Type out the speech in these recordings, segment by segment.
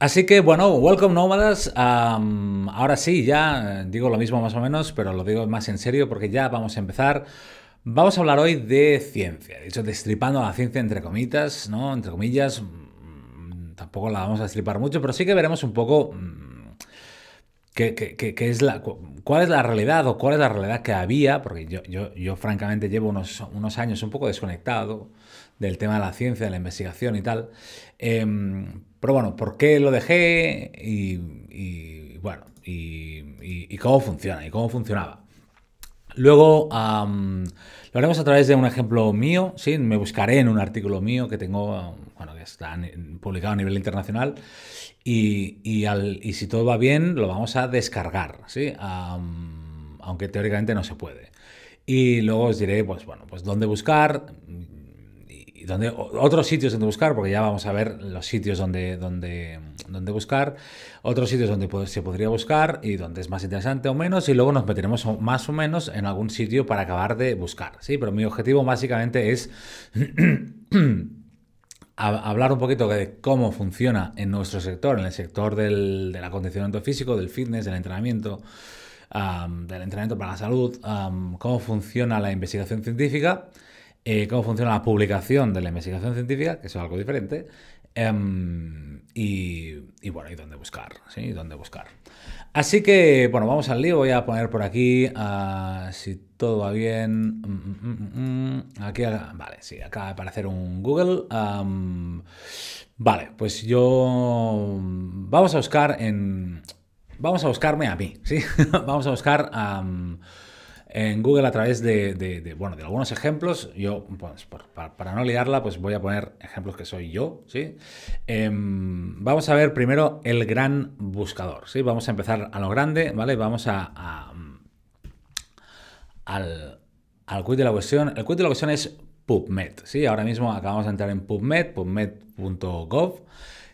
Así que bueno, welcome nómadas. ahora sí, ya eh, digo lo mismo más o menos, pero lo digo más en serio porque ya vamos a empezar. Vamos a hablar hoy de ciencia, de hecho, destripando la ciencia entre comillas, ¿no? Entre comillas, mm, tampoco la vamos a destripar mucho, pero sí que veremos un poco mm, qué, es la, cuál es la realidad o cuál es la realidad que había, porque yo, yo, francamente llevo unos, unos años un poco desconectado del tema de la ciencia, de la investigación y tal. Em, pero bueno, ¿por qué lo dejé? Y, bueno, y, cómo funciona, y cómo funcionaba. Luego lo haremos a través de un ejemplo mío, ¿sí? me buscaré en un artículo mío que tengo, bueno, que está publicado a nivel internacional, y, al, si todo va bien lo vamos a descargar, ¿sí? aunque teóricamente no se puede. Y luego os diré, pues bueno, pues dónde buscar, donde, otros sitios donde buscar, porque ya vamos a ver los sitios donde, buscar, otros sitios donde se podría buscar y donde es más interesante o menos, y luego nos meteremos más o menos en algún sitio para acabar de buscar, ¿sí? Pero mi objetivo básicamente es hablar un poquito de cómo funciona en nuestro sector, en el sector del, del acondicionamiento físico, del fitness, del entrenamiento, del entrenamiento para la salud, cómo funciona la investigación científica eh, cómo funciona la publicación de la investigación científica, que es algo diferente, em, y, bueno, y dónde buscar, ¿sí? Dónde buscar. Así que, bueno, vamos al lío. Voy a poner por aquí, ah, si todo va bien. Mm, mm, mm, aquí, vale, sí, acaba de aparecer un Google. vale, pues yo. Vamos a buscar en. Vamos a buscarme a mí, ¿sí? vamos a buscar. a en Google a través de, bueno, de algunos ejemplos. Yo, pues, para, no liarla, pues voy a poner ejemplos que soy yo, ¿sí? Em, vamos a ver primero el gran buscador, ¿sí? Vamos a empezar a lo grande, ¿vale? Vamos a... al, al de la cuestión. El quid de la cuestión es PubMed, ¿sí? Ahora mismo acabamos de entrar en PubMed, pubmed.gov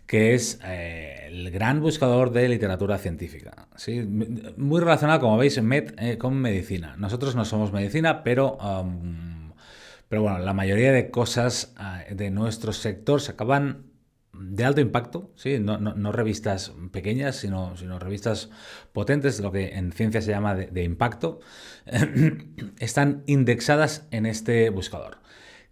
que es eh, el gran buscador de literatura científica. ¿sí? Muy relacionado, como veis, med, eh, con medicina. Nosotros no somos medicina, pero... Um, pero bueno, la mayoría de cosas eh, de nuestro sector se acaban de alto impacto, ¿sí? no, revistas pequeñas, sino, sino, revistas potentes, lo que en ciencia se llama de impacto, están indexadas en este buscador.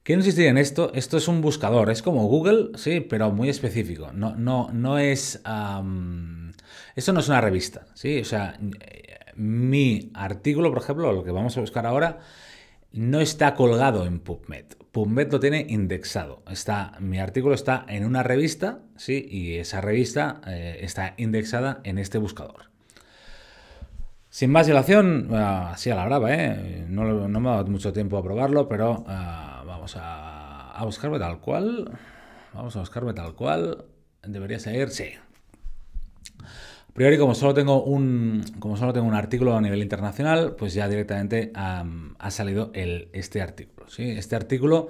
Quiero insistir en esto, esto es un buscador, es como Google, sí, pero muy específico. No, no, no es. esto no es una revista, sí. O sea, mi artículo, por ejemplo, lo que vamos a buscar ahora, no está colgado en PubMed. PubMed lo tiene indexado. Está, mi artículo está en una revista, sí, y esa revista eh, está indexada en este buscador. Sin más dilación, así ah, a la brava, ¿eh? no, me ha dado mucho tiempo a probarlo, pero ah, Vamos a, buscarme tal cual. Vamos a buscarme tal cual. Debería salir, sí. A priori, como solo tengo un, como solo tengo un artículo a nivel internacional, pues ya directamente ha salido este artículo. ¿sí? Este artículo...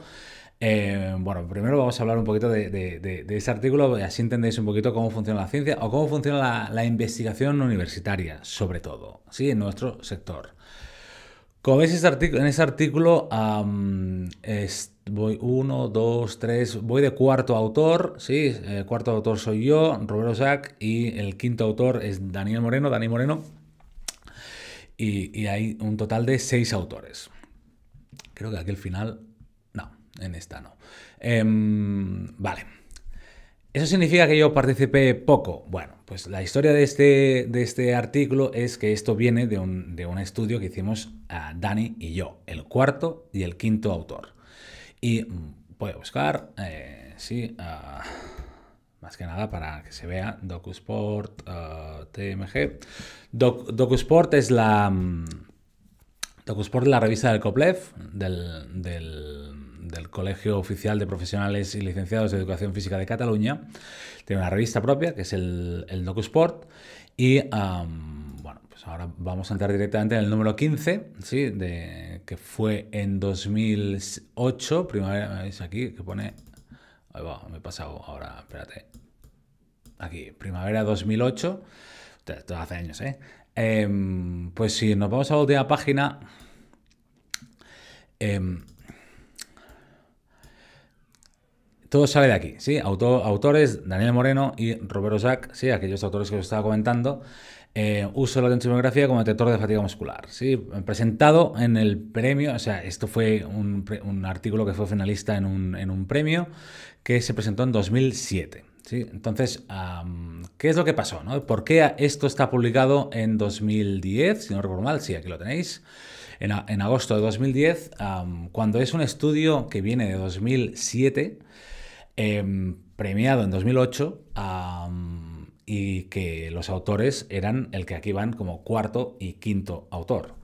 Eh, bueno, primero vamos a hablar un poquito de, de, ese artículo, así entendéis un poquito cómo funciona la ciencia o cómo funciona la, la investigación universitaria, sobre todo, ¿sí? en nuestro sector. Como veis en ese artículo, voy 1, dos, tres, voy de cuarto autor, sí, eh, cuarto autor soy yo, Roberto Sack, y el quinto autor es Daniel Moreno, Dani Moreno, y, hay un total de seis autores. Creo que aquí el final, no, en esta no. Em, vale. ¿Eso significa que yo participé poco? Bueno, pues la historia de este, de este artículo es que esto viene de un, estudio que hicimos a ah, Dani y yo, el cuarto y el quinto autor. Y mm, voy a buscar, eh, sí, ah, más que nada para que se vea, DocuSport ah, TMG. DocuSport es la... Mm, DocuSport es la revista del COPLEF, del del Colegio Oficial de Profesionales y Licenciados de Educación Física de Cataluña. Tiene una revista propia, que es el, el DocuSport. Y bueno, pues ahora vamos a entrar directamente en el número 15, ¿sí? de, que fue en 2008, primavera, ¿veis aquí? Que pone... me he pasado ahora, espérate. Aquí, primavera 2008, hace años, ¿eh? Em, pues si nos vamos a la última página, em, todo sale de aquí, ¿sí? autores, Daniel Moreno y Roberto Jack, ¿sí? Aquellos autores que os estaba comentando. Eh, uso la tensimonografía como detector de fatiga muscular, ¿sí? Presentado en el premio, o sea, esto fue un, artículo que fue finalista en un, premio que se presentó en 2007. ¿Sí? Entonces, ¿qué es lo que pasó? ¿no? ¿Por qué esto está publicado en 2010? Si no recuerdo mal, sí, aquí lo tenéis. En, agosto de 2010, cuando es un estudio que viene de 2007, Em, premiado en 2008 y que los autores eran el que aquí van como cuarto y quinto autor.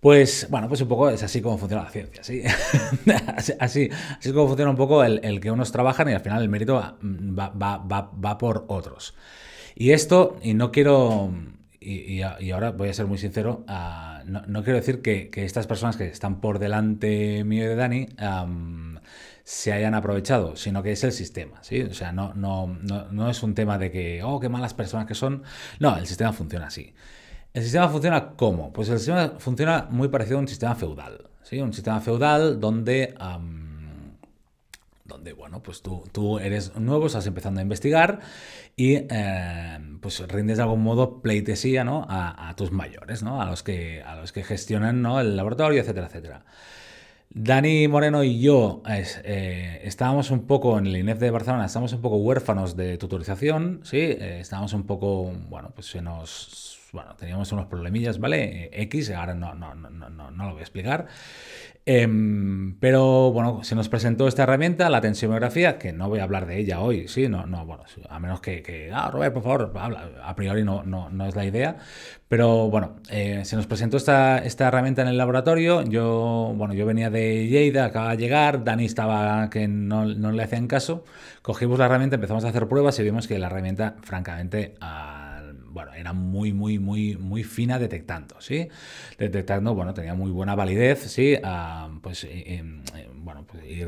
Pues bueno, pues un poco es así como funciona la ciencia, ¿sí? así, así, es como funciona un poco el, que unos trabajan y al final el mérito mm, va, va, por otros. Y esto, y no quiero, y, ahora voy a ser muy sincero, ah, no, quiero decir que, estas personas que están por delante mío y de Dani se hayan aprovechado, sino que es el sistema, ¿sí? O sea, no, no, es un tema de que, oh, qué malas personas que son. No, el sistema funciona así. ¿El sistema funciona cómo? Pues el sistema funciona muy parecido a un sistema feudal, ¿sí? Un sistema feudal donde... donde, bueno, pues tú, eres nuevo, estás empezando a investigar y em, pues rindes de algún modo pleitesía ¿no? a, tus mayores, ¿no? a, los que, a los que gestionan ¿no? el laboratorio, etcétera, etcétera. Dani Moreno y yo eh, estábamos un poco en el INEF de Barcelona, estábamos un poco huérfanos de tutorización, ¿sí? Eh, estábamos un poco, bueno, pues se nos... Bueno, teníamos unos problemillas, ¿vale? Eh, X, ahora no, no, no, no, no lo voy a explicar. Em, pero bueno, se nos presentó esta herramienta, la tensiomografía, que no voy a hablar de ella hoy, sí, no, no, bueno, a menos que, ah, Robert, por favor, a priori no, no, no es la idea, pero bueno, eh, se nos presentó esta, esta herramienta en el laboratorio, yo, bueno, yo venía de Lleida, acaba de llegar, Dani estaba que no, no le hacían caso, cogimos la herramienta, empezamos a hacer pruebas y vimos que la herramienta, francamente, ah, bueno, era muy, muy, muy, muy fina detectando, ¿sí? Detectando, bueno, tenía muy buena validez, ¿sí? pues, bueno, y,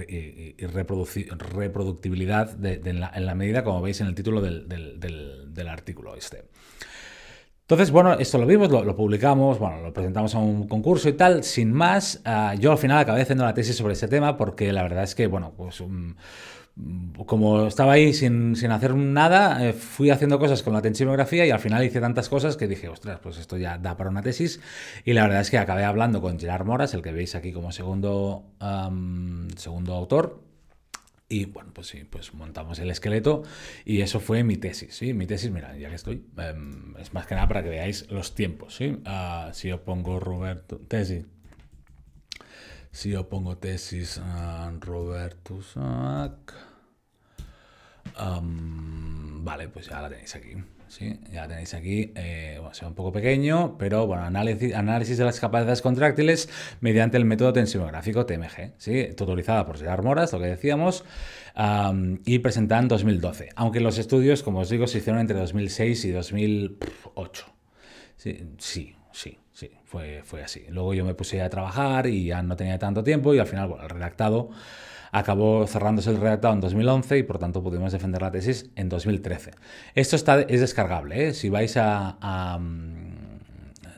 reproductibilidad en, la, medida, como veis en el título del, artículo este. Entonces, bueno, esto lo vimos, lo, publicamos, bueno, lo presentamos a un concurso y tal, sin más. Ah, yo al final acabé haciendo la tesis sobre ese tema porque la verdad es que, bueno, pues... Mm, como estaba ahí sin, hacer nada, eh, fui haciendo cosas con la tensimografía y al final hice tantas cosas que dije, ostras, pues esto ya da para una tesis. Y la verdad es que acabé hablando con Gerard Moras, el que veis aquí como segundo, segundo autor. Y bueno, pues sí, pues montamos el esqueleto y eso fue mi tesis, ¿sí? Mi tesis, mira, ya que estoy, em, es más que nada para que veáis los tiempos, ¿sí? Ah, si yo pongo Roberto, tesis, si yo pongo tesis uh, Roberto Sack vale, pues ya la tenéis aquí. Sí, ya la tenéis aquí. Eh, bueno, un poco pequeño, pero bueno, análisis, análisis de las capacidades contráctiles mediante el método tensionográfico TMG, ¿sí? tutorizada por Gerard Moras, lo que decíamos, y presentada en 2012. Aunque los estudios, como os digo, se hicieron entre 2006 y 2008. Sí, sí, sí, fue, fue así. Luego yo me puse a trabajar y ya no tenía tanto tiempo y al final, bueno, el redactado acabó cerrándose el redactado en 2011 y por tanto pudimos defender la tesis en 2013. Esto está, es descargable, ¿eh? si vais a, mm,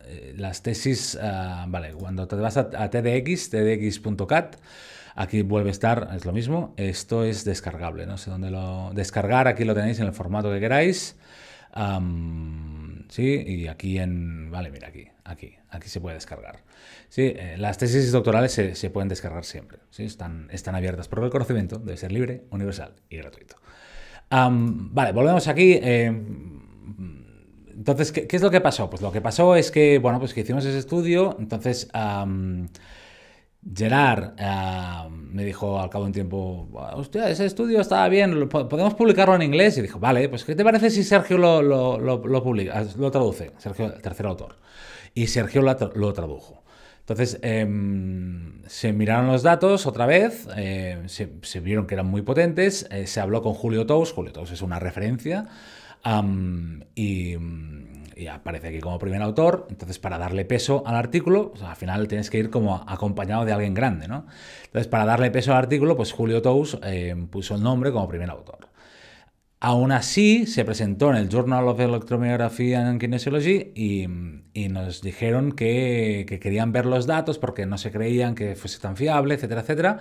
eh, las tesis, ah, vale, cuando te vas a, TDX, tdx.cat, aquí vuelve a estar, es lo mismo, esto es descargable, no sé dónde lo... Descargar, aquí lo tenéis en el formato que queráis, sí, y aquí en, vale, mira aquí, aquí, aquí se puede descargar. Sí, eh, las tesis doctorales se, pueden descargar siempre, ¿sí? están, están abiertas, porque el conocimiento debe ser libre, universal y gratuito. vale, volvemos aquí. Em, entonces, ¿qué, es lo que pasó? Pues lo que pasó es que, bueno, pues que hicimos ese estudio, entonces... Gerard eh, me dijo al cabo de un tiempo, hostia, ese estudio estaba bien, podemos publicarlo en inglés. Y dijo, vale, pues ¿qué te parece si Sergio lo, lo, lo, publica, lo traduce? Sergio, el tercer autor. Y Sergio lo, tradujo. Entonces, em, se miraron los datos otra vez, em, se, vieron que eran muy potentes, eh, se habló con Julio Tous, Julio Tous es una referencia, y y aparece aquí como primer autor. Entonces, para darle peso al artículo, al final tienes que ir como acompañado de alguien grande, ¿no? Entonces, para darle peso al artículo, pues Julio Tous eh, puso el nombre como primer autor. Aún así, se presentó en el Journal of Electromyography and Kinesiology y, nos dijeron que, que querían ver los datos porque no se creían que fuese tan fiable, etcétera, etcétera.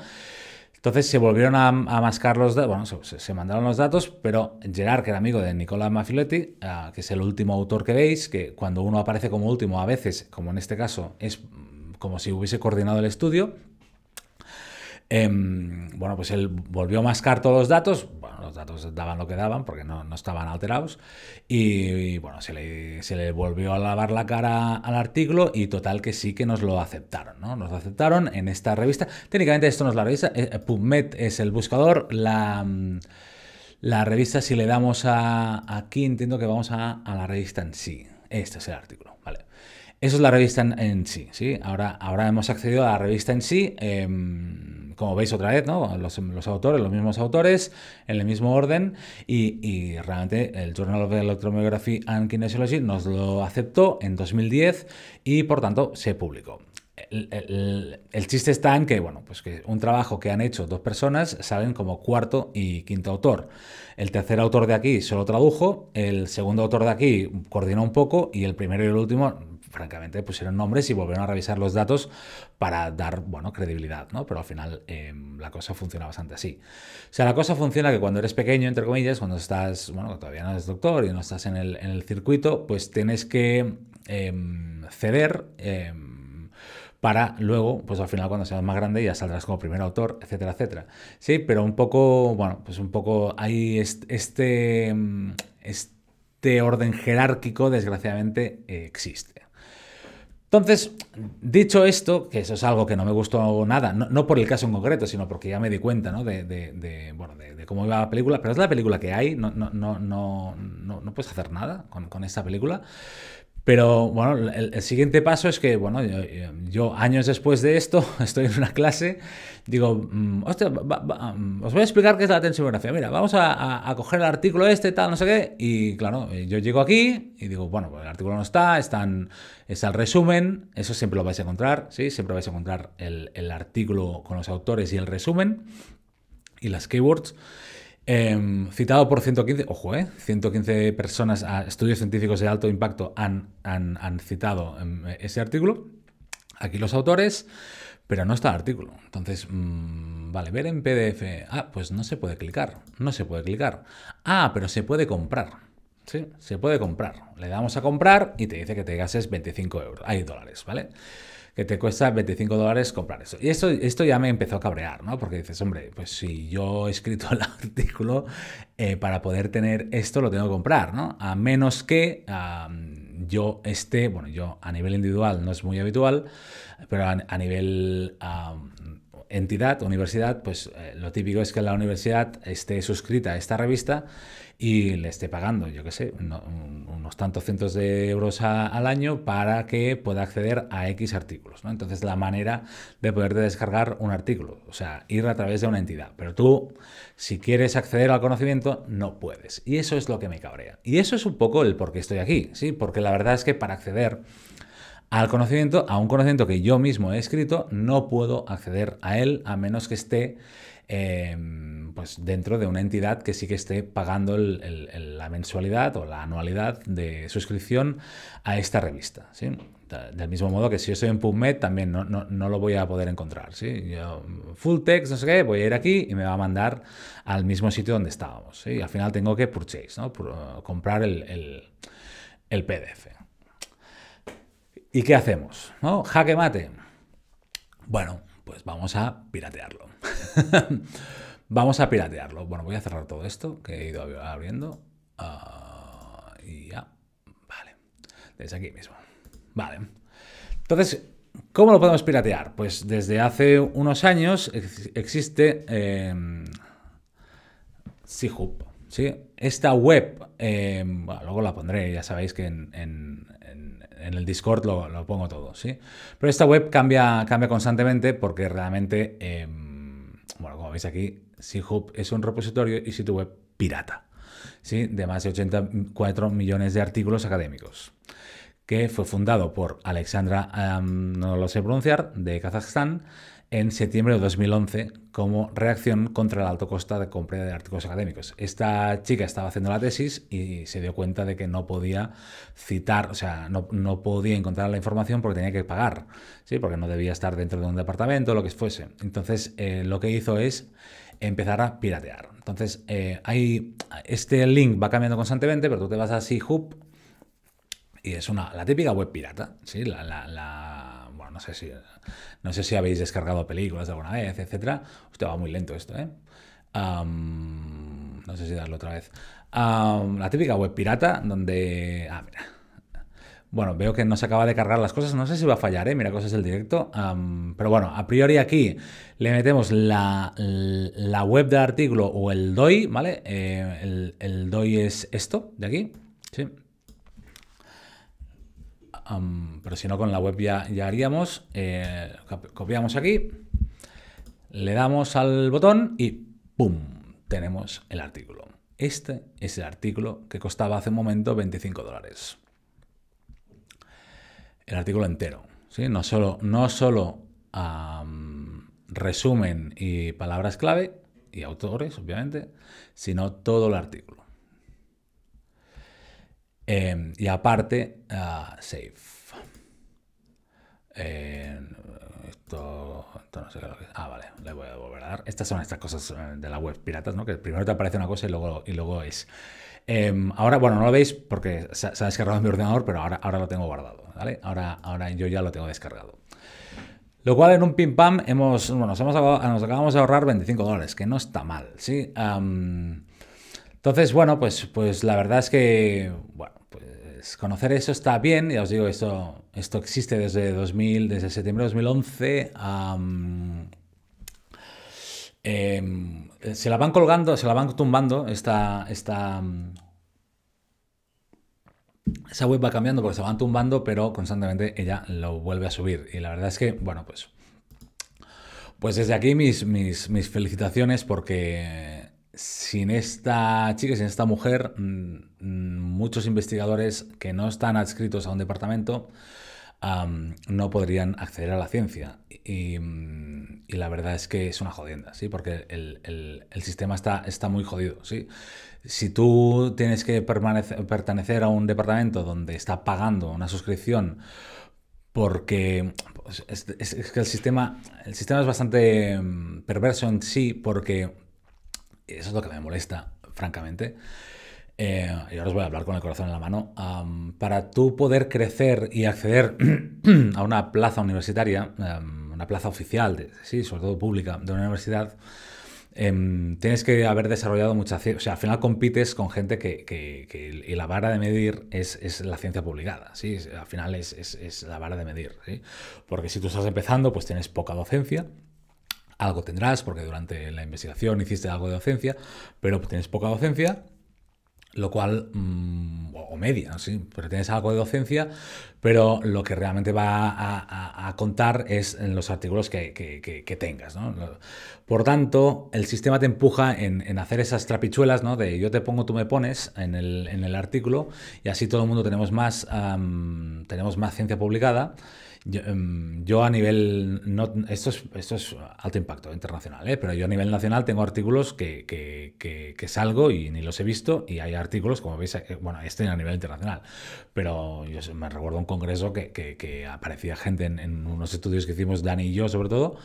Entonces se volvieron a, mascar los datos, bueno, se, mandaron los datos, pero Gerard, que era amigo de Nicola Mafiletti, ah, que es el último autor que veis, que cuando uno aparece como último, a veces, como en este caso, es como si hubiese coordinado el estudio, Em, bueno, pues él volvió a mascar todos los datos, bueno, los datos daban lo que daban porque no, estaban alterados, y, bueno, se le, volvió a lavar la cara al artículo y total que sí que nos lo aceptaron, ¿no? Nos lo aceptaron en esta revista, técnicamente esto no es la revista, eh, eh, PubMed es el buscador, la... Mm, la revista, si le damos a, aquí, entiendo que vamos a la revista en sí. Este es el artículo. Eso es la revista en, sí, ¿sí? Ahora, ahora hemos accedido a la revista en sí, em, como veis otra vez, ¿no? Los, autores, los mismos autores, en el mismo orden, y, realmente el Journal of Electromyography and Kinesiology nos lo aceptó en 2010 y por tanto se publicó. El, chiste está en que, bueno, pues que un trabajo que han hecho dos personas salen como cuarto y quinto autor. El tercer autor de aquí solo tradujo, el segundo autor de aquí coordinó un poco y el primero y el último francamente pusieron nombres y volvieron a revisar los datos para dar, bueno, credibilidad, ¿no? Pero al final em, la cosa funciona bastante así. O sea, la cosa funciona que cuando eres pequeño, entre comillas, cuando estás, bueno, todavía no eres doctor y no estás en el, circuito, pues tienes que em, ceder em, para luego, pues al final cuando seas más grande ya saldrás como primer autor, etcétera, etcétera. Sí, pero un poco, bueno, pues un poco hay este, este orden jerárquico, desgraciadamente, existe. Entonces, dicho esto, que eso es algo que no me gustó nada, no, por el caso en concreto, sino porque ya me di cuenta de, cómo iba la película, pero es la película que hay, no, no, no, no, no puedes hacer nada con, con esta película. Pero bueno, el, siguiente paso es que, bueno, yo, años después de esto, estoy en una clase, digo, mm, hostia, mm, os voy a explicar qué es la tensiografía, Mira, vamos a, coger el artículo este, tal, no sé qué. Y claro, eh, yo llego aquí y digo, bueno, pues el artículo no está, están, está el resumen, eso siempre lo vais a encontrar, ¿sí? Siempre vais a encontrar el, el artículo con los autores y el resumen y las keywords. Em, citado por 115, ojo, eh, 115 personas estudios científicos de alto impacto han, han, citado em, ese artículo. Aquí los autores, pero no está el artículo. Entonces, mm, vale, ver en PDF. Ah, pues no se puede clicar, no se puede clicar. Ah, pero se puede comprar. Sí, se puede comprar. Le damos a comprar y te dice que te gastes 25 euros, hay dólares, ¿vale? que te cuesta 25 dólares comprar eso. Y esto, esto ya me empezó a cabrear, ¿no? Porque dices, hombre, pues si yo he escrito el artículo, eh, para poder tener esto lo tengo que comprar, ¿no? A menos que yo esté, bueno, yo a nivel individual no es muy habitual, pero a, nivel... entidad, universidad, pues eh, lo típico es que la universidad esté suscrita a esta revista y le esté pagando, yo qué sé, unos tantos cientos de euros al año para que pueda acceder a X artículos. Entonces, la manera de poderte descargar un artículo, o sea, ir a través de una entidad. Pero tú, si quieres acceder al conocimiento, no puedes. Y eso es lo que me cabrea. Y eso es un poco el por qué estoy aquí, ¿sí? Porque la verdad es que para acceder al conocimiento, a un conocimiento que yo mismo he escrito, no puedo acceder a él a menos que esté Em, pues dentro de una entidad que sí que esté pagando la mensualidad o la anualidad de suscripción a esta revista. ¿sí? Del mismo modo que si yo soy en PubMed también no, lo voy a poder encontrar. ¿sí? full text, no sé qué, voy a ir aquí y me va a mandar al mismo sitio donde estábamos. Y al final tengo que purchase, comprar el, el PDF. ¿Y qué hacemos? ¿No? Jaque mate. Bueno, pues vamos a piratearlo. vamos a piratearlo. Bueno, voy a cerrar todo esto que he ido abriendo. Ah, y ya, vale. Desde aquí mismo. Vale. Entonces, ¿cómo lo podemos piratear? Pues desde hace unos años existe eh, ¿sí? Esta web, em, luego la pondré, ya sabéis que en en el Discord lo, pongo todo, ¿sí? Pero esta web cambia, constantemente porque realmente, em, bueno, como veis aquí, SciHub es un repositorio y sitio web pirata, ¿sí? De más de 84 millones de artículos académicos, que fue fundado por Alexandra, no lo sé pronunciar, de Kazajstán, en septiembre de 2011 como reacción contra la alto costa de compra de artículos académicos. Esta chica estaba haciendo la tesis y se dio cuenta de que no podía citar, o sea, no, podía encontrar la información porque tenía que pagar, ¿sí? porque no debía estar dentro de un departamento, lo que fuese. Entonces, eh, lo que hizo es empezar a piratear. Entonces, eh, este link va cambiando constantemente, pero tú te vas a Seahoop y es una, la típica web pirata, la no sé si, no sé si habéis descargado películas alguna vez, etcétera. Usted va muy lento esto, ¿eh? no sé si darlo otra vez. la típica web pirata donde... Ah, mira. Bueno, veo que no se acaba de cargar las cosas. No sé si va a fallar, ¿eh? Mira es el directo. pero bueno, a priori aquí le metemos la, web del artículo o el DOI, ¿vale? Eh, el, el DOI es esto de aquí. Sí pero si no, con la web ya, haríamos. Eh, copiamos aquí, le damos al botón y ¡pum! Tenemos el artículo. Este es el artículo que costaba hace un momento 25 dólares. El artículo entero. ¿sí? No solo, no solo resumen y palabras clave y autores, obviamente, sino todo el artículo. Em, y aparte, ah, save. Em, esto, no sé qué es Ah, vale, le voy a volver a dar. Estas son estas cosas eh, de la web piratas, ¿no? Que primero te aparece una cosa y luego, y luego es. Em, ahora, bueno, no lo veis porque se, ha descargado en mi ordenador, pero ahora, ahora lo tengo guardado, ¿vale? Ahora, ahora yo ya lo tengo descargado. Lo cual en un pim pam hemos, bueno, nos, nos acabamos de ahorrar 25 dólares, que no está mal, ¿sí? entonces, bueno, pues, pues la verdad es que, bueno, pues, conocer eso está bien, ya os digo, esto, esto existe desde 2000, desde septiembre de 2011. Em, se la van colgando, se la van tumbando, esta, esta, esa web va cambiando porque se van tumbando, pero constantemente ella lo vuelve a subir. Y la verdad es que, bueno, pues... Pues desde aquí mis, mis, mis felicitaciones porque sin esta chica, sin esta mujer, mm, mm, muchos investigadores que no están adscritos a un departamento no podrían acceder a la ciencia. Y, la verdad es que es una jodienda, ¿sí? Porque el, sistema está, está, muy jodido, ¿sí? Si tú tienes que pertenecer a un departamento donde está pagando una suscripción porque pues, que el sistema, el sistema es bastante mm, perverso en sí porque eso es lo que me molesta, francamente. Eh, y ahora os voy a hablar con el corazón en la mano. para tú poder crecer y acceder a una plaza universitaria, em, una plaza oficial, sí, sobre todo pública, de una universidad, em, tienes que haber desarrollado mucha ciencia. al final compites con gente que, la vara de medir es, la ciencia publicada, ¿sí? Al final es, la vara de medir, Porque si tú estás empezando, pues tienes poca docencia, algo tendrás, porque durante la investigación hiciste algo de docencia, pero tienes poca docencia, lo cual, mm, o media, pero tienes algo de docencia, pero lo que realmente va a, contar es en los artículos que, tengas. ¿no? Por tanto, el sistema te empuja en, hacer esas trapichuelas ¿no? de yo te pongo, tú me pones en el, en el artículo y así todo el mundo tenemos más, tenemos más ciencia publicada. Em, yo, a nivel, no, esto, es, esto es alto impacto internacional, ¿eh? pero yo a nivel nacional tengo artículos que, que, salgo y ni los he visto y hay artículos, como veis, eh, bueno, este a nivel internacional, pero yo me recuerdo un congreso que, aparecía gente en, en, unos estudios que hicimos Dani y yo sobre todo,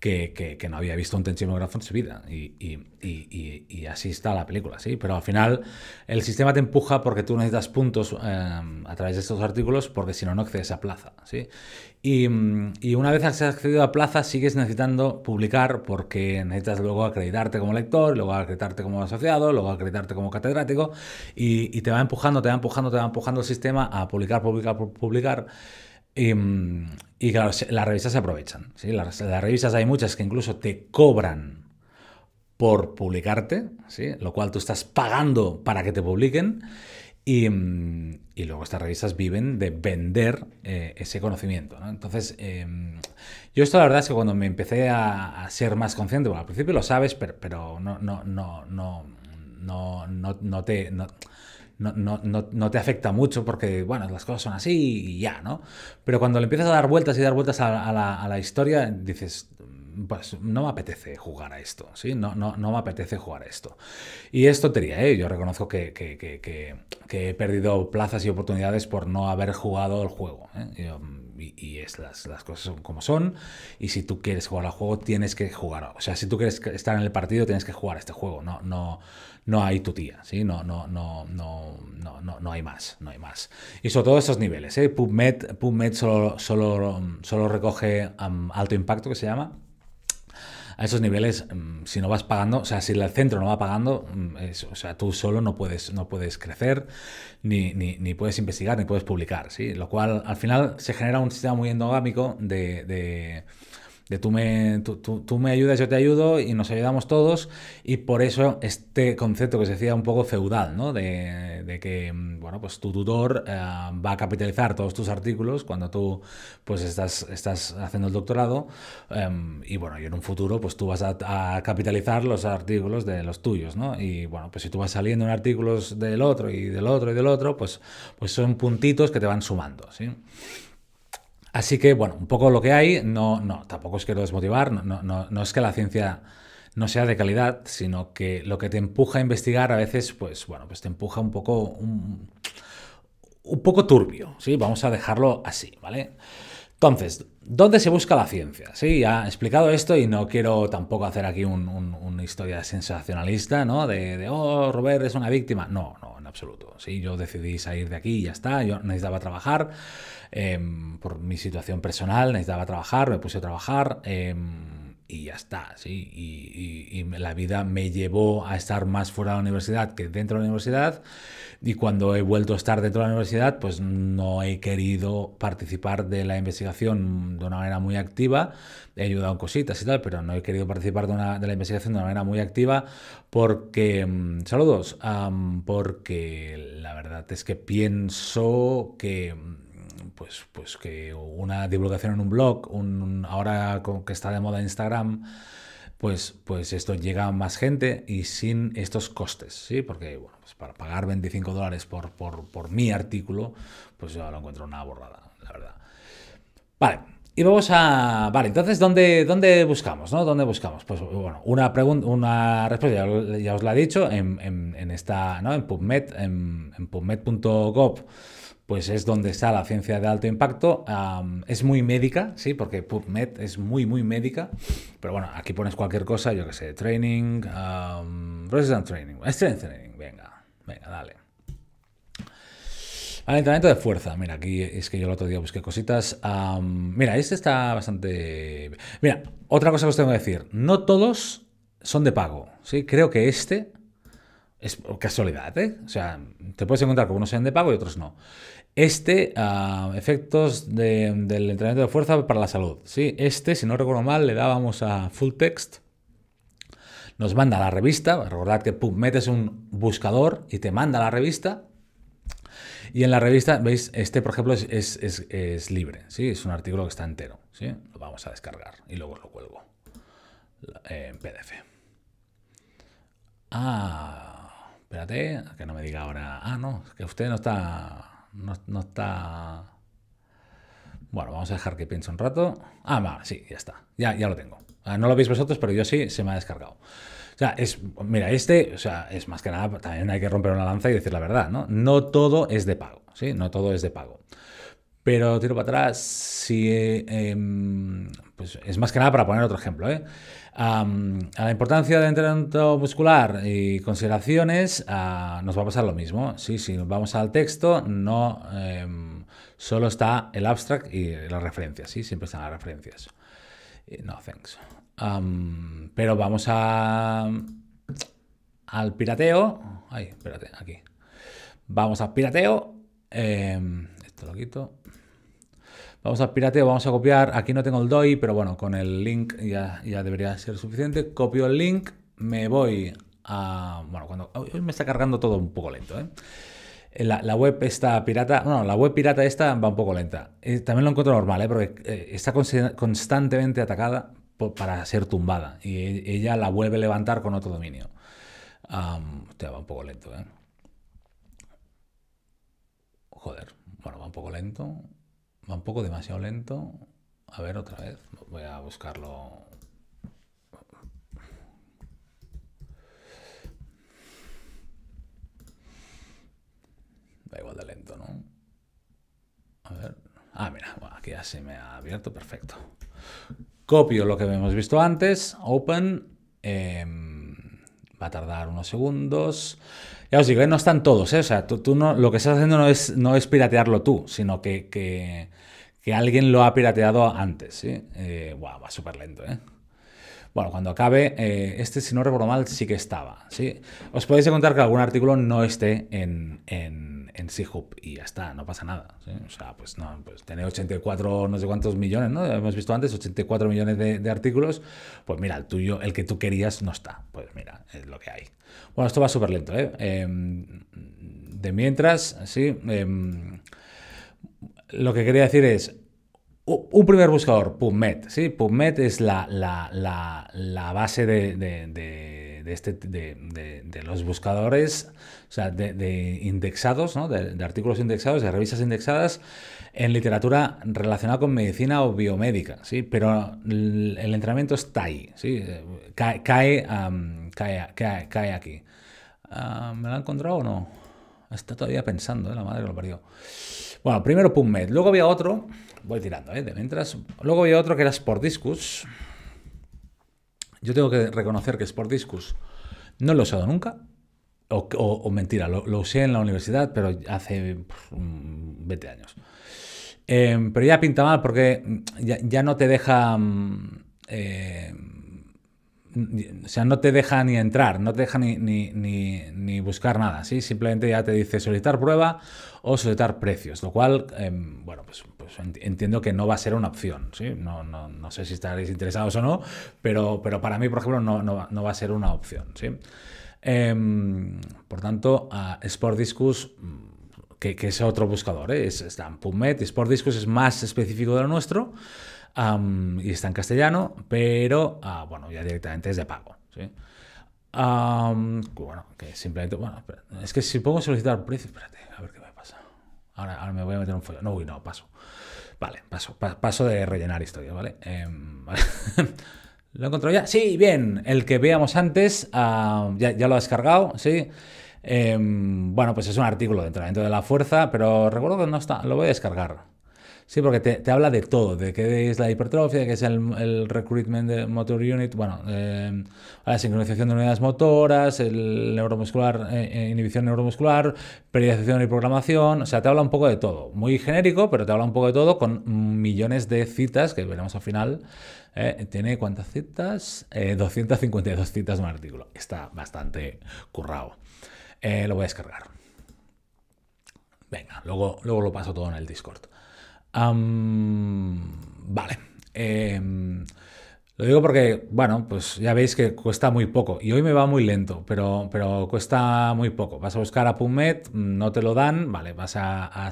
que, no había visto un tensimógrafo en su vida. Y, así está la película, ¿sí? Pero al final el sistema te empuja porque tú necesitas puntos eh, a través de estos artículos porque si no, no accedes a plaza, ¿sí? Mm, y, una vez has accedido a plaza sigues necesitando publicar porque necesitas luego acreditarte como lector, luego acreditarte como asociado, luego acreditarte como catedrático y te va empujando, te va empujando, te va empujando el sistema a publicar, publicar, publicar Em, y, claro, las revistas se aprovechan. Las, revistas hay muchas que incluso te cobran por publicarte, ¿sí? lo cual tú estás pagando para que te publiquen. Y, em, luego estas revistas viven de vender eh, ese conocimiento. Entonces, em, yo esto la verdad es que cuando me empecé a, ser más consciente, bueno, al principio lo sabes, pero, pero no, no, no, no, no, no, no te no, te afecta mucho porque, bueno, las cosas son así y ya, ¿no? Pero cuando le empiezas a dar vueltas y dar vueltas a, la, historia, dices, pues no me apetece jugar a esto, ¿sí? No, no, no me apetece jugar a esto. Y esto te ¿eh? Yo reconozco que, he perdido plazas y oportunidades por no haber jugado el juego. ¿eh? Um, y, es las, cosas como son. Y si tú quieres jugar al juego, tienes que jugar. O sea, si tú quieres estar en el partido, tienes que jugar este juego. No, no no hay tía, ¿sí? No, no, no, no, no, no, no hay más, no hay más. Y sobre todo esos niveles, ¿eh? PubMed, PubMed solo, solo, recoge um, alto impacto, que se llama, a esos niveles, um, si no vas pagando, o sea, si el centro no va pagando, um, o sea, tú solo no puedes, no puedes crecer, ni, puedes investigar, ni puedes publicar, ¿sí? Lo cual al final se genera un sistema muy endogámico de, de tú me, tú, tú, me ayudas, yo te ayudo y nos ayudamos todos y por eso este concepto que se decía un poco feudal, ¿no? de, de que mm, bueno, pues tu tutor eh, va a capitalizar todos tus artículos cuando tú pues estás, estás haciendo el doctorado em, y bueno, y en un futuro pues tú vas a, a, capitalizar los artículos de los tuyos, ¿no? Y bueno, pues si tú vas saliendo en artículos del otro y del otro y del otro, pues, pues son puntitos que te van sumando, ¿sí? Así que, bueno, un poco lo que hay, no, no tampoco os quiero desmotivar, no, no, no, es que la ciencia no sea de calidad, sino que lo que te empuja a investigar a veces, pues bueno, pues te empuja un poco, un, poco turbio, ¿sí? Vamos a dejarlo así, ¿vale? Entonces, ¿dónde se busca la ciencia? Sí, ya he explicado esto y no quiero tampoco hacer aquí un, historia sensacionalista, ¿no? De, oh, Robert es una víctima. No, no, en absoluto. Sí, yo decidí salir de aquí y ya está. Yo necesitaba trabajar em, por mi situación personal, necesitaba trabajar, me puse a trabajar. Em, y ya está, ¿sí? Y, la vida me llevó a estar más fuera de la universidad que dentro de la universidad y cuando he vuelto a estar dentro de la universidad, pues no he querido participar de la investigación de una manera muy activa, he ayudado en cositas y tal, pero no he querido participar de, de la investigación de una manera muy activa porque, mm, saludos, porque la verdad es que pienso que pues, pues que una divulgación en un blog, un, ahora que está de moda Instagram, pues, pues esto llega a más gente y sin estos costes, ¿sí? Porque, bueno, pues para pagar 25 dólares por, por, mi artículo, pues yo lo encuentro una borrada, la verdad. Vale, y vamos a... Vale, entonces, ¿dónde, dónde buscamos? ¿no? ¿Dónde buscamos? Pues, bueno, una, pregunta, una respuesta, ya, os la he dicho, en, en, en esta, ¿no? En PubMed, en, en PubMed.gov pues es donde está la ciencia de alto impacto. es muy médica, sí, porque PubMed es muy, muy médica. Pero bueno, aquí pones cualquier cosa, yo que sé, training, um, resistance training, strength training, venga, venga, dale. entrenamiento de fuerza. Mira, aquí es que yo el otro día busqué cositas. mira, este está bastante... Mira, otra cosa que os tengo que decir. No todos son de pago, ¿sí? Creo que este es casualidad, ¿eh? O sea, te puedes encontrar que unos sean de pago y otros no. Este, ah, efectos del entrenamiento de fuerza para la salud. ¿sí? Este, si no recuerdo mal, le dábamos a full text. Nos manda la revista. Recordad que metes un buscador y te manda la revista. Y en la revista, veis, este, por ejemplo, es, libre. ¿sí? Es un artículo que está entero. ¿sí? Lo vamos a descargar y luego lo cuelgo en PDF. Ah, espérate, que no me diga ahora. Ah, no, que usted no está no, está... Bueno, vamos a dejar que piense un rato. Ah, sí, ya está. Ya, ya lo tengo. Ah, no lo veis vosotros, pero yo sí, se me ha descargado. O sea, es, mira, este, o sea, es más que nada, también hay que romper una lanza y decir la verdad, ¿no? No todo es de pago, ¿sí? No todo es de pago. Pero tiro para atrás, si, em, pues es más que nada para poner otro ejemplo. ¿eh? a la importancia del entrenamiento muscular y consideraciones ah, nos va a pasar lo mismo. Sí, si nos vamos al texto, no em, solo está el abstract y las referencias. ¿sí? Siempre están las referencias. Eh, no, thanks. pero vamos a al pirateo. Ay, espérate, aquí. Vamos al pirateo. Em, esto lo quito. Vamos a pirateo, vamos a copiar. Aquí no tengo el DOI, pero bueno, con el link ya, debería ser suficiente. Copio el link, me voy a... Bueno, cuando... me está cargando todo un poco lento, ¿eh? La, web está pirata, Bueno, la web pirata esta va un poco lenta. Eh, también lo encuentro normal, ¿eh? porque eh, está constantemente atacada para ser tumbada y e, ella la vuelve a levantar con otro dominio. Um, va un poco lento, ¿eh? Joder, bueno, va un poco lento. Va un poco demasiado lento. A ver, otra vez. Voy a buscarlo. Da igual de lento, ¿no? A ver. Ah, mira, aquí ya se me ha abierto. Perfecto. Copio lo que hemos visto antes. Open. Em, va a tardar unos segundos. Ya os digo, ¿eh? no están todos, ¿eh? O sea, tú, no, lo que estás haciendo no es, no es piratearlo tú, sino que, que alguien lo ha pirateado antes. ¿sí? Eh, va súper lento, ¿eh? Bueno, cuando acabe, eh, este, si no recuerdo mal, sí que estaba. ¿sí? Os podéis contar que algún artículo no esté en, en, y ya está, no pasa nada. O sea, pues no, pues tener 84, no sé cuántos millones, ¿no? Hemos visto antes 84 millones de, artículos. Pues mira, el tuyo, el que tú querías, no está. Pues mira, es lo que hay. Bueno, esto va súper lento, em, De mientras, sí. Em, lo que quería decir es, un primer buscador, PubMed. ¿sí? PubMed es la, la, la, base de, este, de, los buscadores, de, indexados, ¿no? de, artículos indexados, de revistas indexadas en literatura relacionada con medicina o biomédica. ¿sí? Pero el, entrenamiento está ahí, ¿sí? cae, cae, cae, aquí. Ah, ¿Me lo han encontrado o no? Está todavía pensando, ¿eh? la madre que lo parió. Bueno, primero PubMed. Luego había otro. Voy tirando, ¿eh? mientras. Luego había otro que era Sportdiscus. Yo tengo que reconocer que Sportdiscus no lo he usado nunca. O, mentira, lo, usé en la universidad, pero hace 20 años. Em, pero ya pinta mal porque ya, no te deja. Mm, eh, o sea, no te deja ni entrar, no te deja ni, ni, buscar nada, ¿sí? Simplemente ya te dice solicitar prueba o solicitar precios, lo cual, em, bueno, pues, pues entiendo que no va a ser una opción, ¿sí? No, no, sé si estaréis interesados o no, pero, pero para mí, por ejemplo, no, va a ser una opción, ¿sí? Em, por tanto, Sport Discus... Que, es otro buscador, ¿eh? es, está en PubMed, Sport Discus es más específico de lo nuestro, y está en castellano, pero ah, bueno, ya directamente es de pago. bueno, que simplemente, bueno, es que si pongo solicitar precio, espérate, a ver qué me pasa. Ahora, me voy a meter un follo. No, uy, no, paso. Vale, paso, paso de rellenar historia, em, ¿vale? ¿Lo he encontrado ya? Sí, bien, el que veíamos antes, ya, lo ha descargado, sí. Em, bueno, pues es un artículo de entrenamiento de la fuerza, pero recuerdo que no está, lo voy a descargar. Sí, porque te, habla de todo, de qué es la hipertrofia, de qué es el, recruitment de motor unit, bueno, em, la sincronización de unidades motoras, el neuromuscular, eh, eh, inhibición neuromuscular, periodización y programación, o sea, te habla un poco de todo. Muy genérico, pero te habla un poco de todo con millones de citas que veremos al final. Eh, ¿Tiene cuántas citas? 252 citas un artículo. Está bastante currado. lo voy a descargar. Venga, luego, luego lo paso todo en el Discord vale. Em, lo digo porque, bueno, pues ya veis que cuesta muy poco. Y hoy me va muy lento, pero, pero cuesta muy poco. Vas a buscar a PubMed, no te lo dan, vale, vas a, a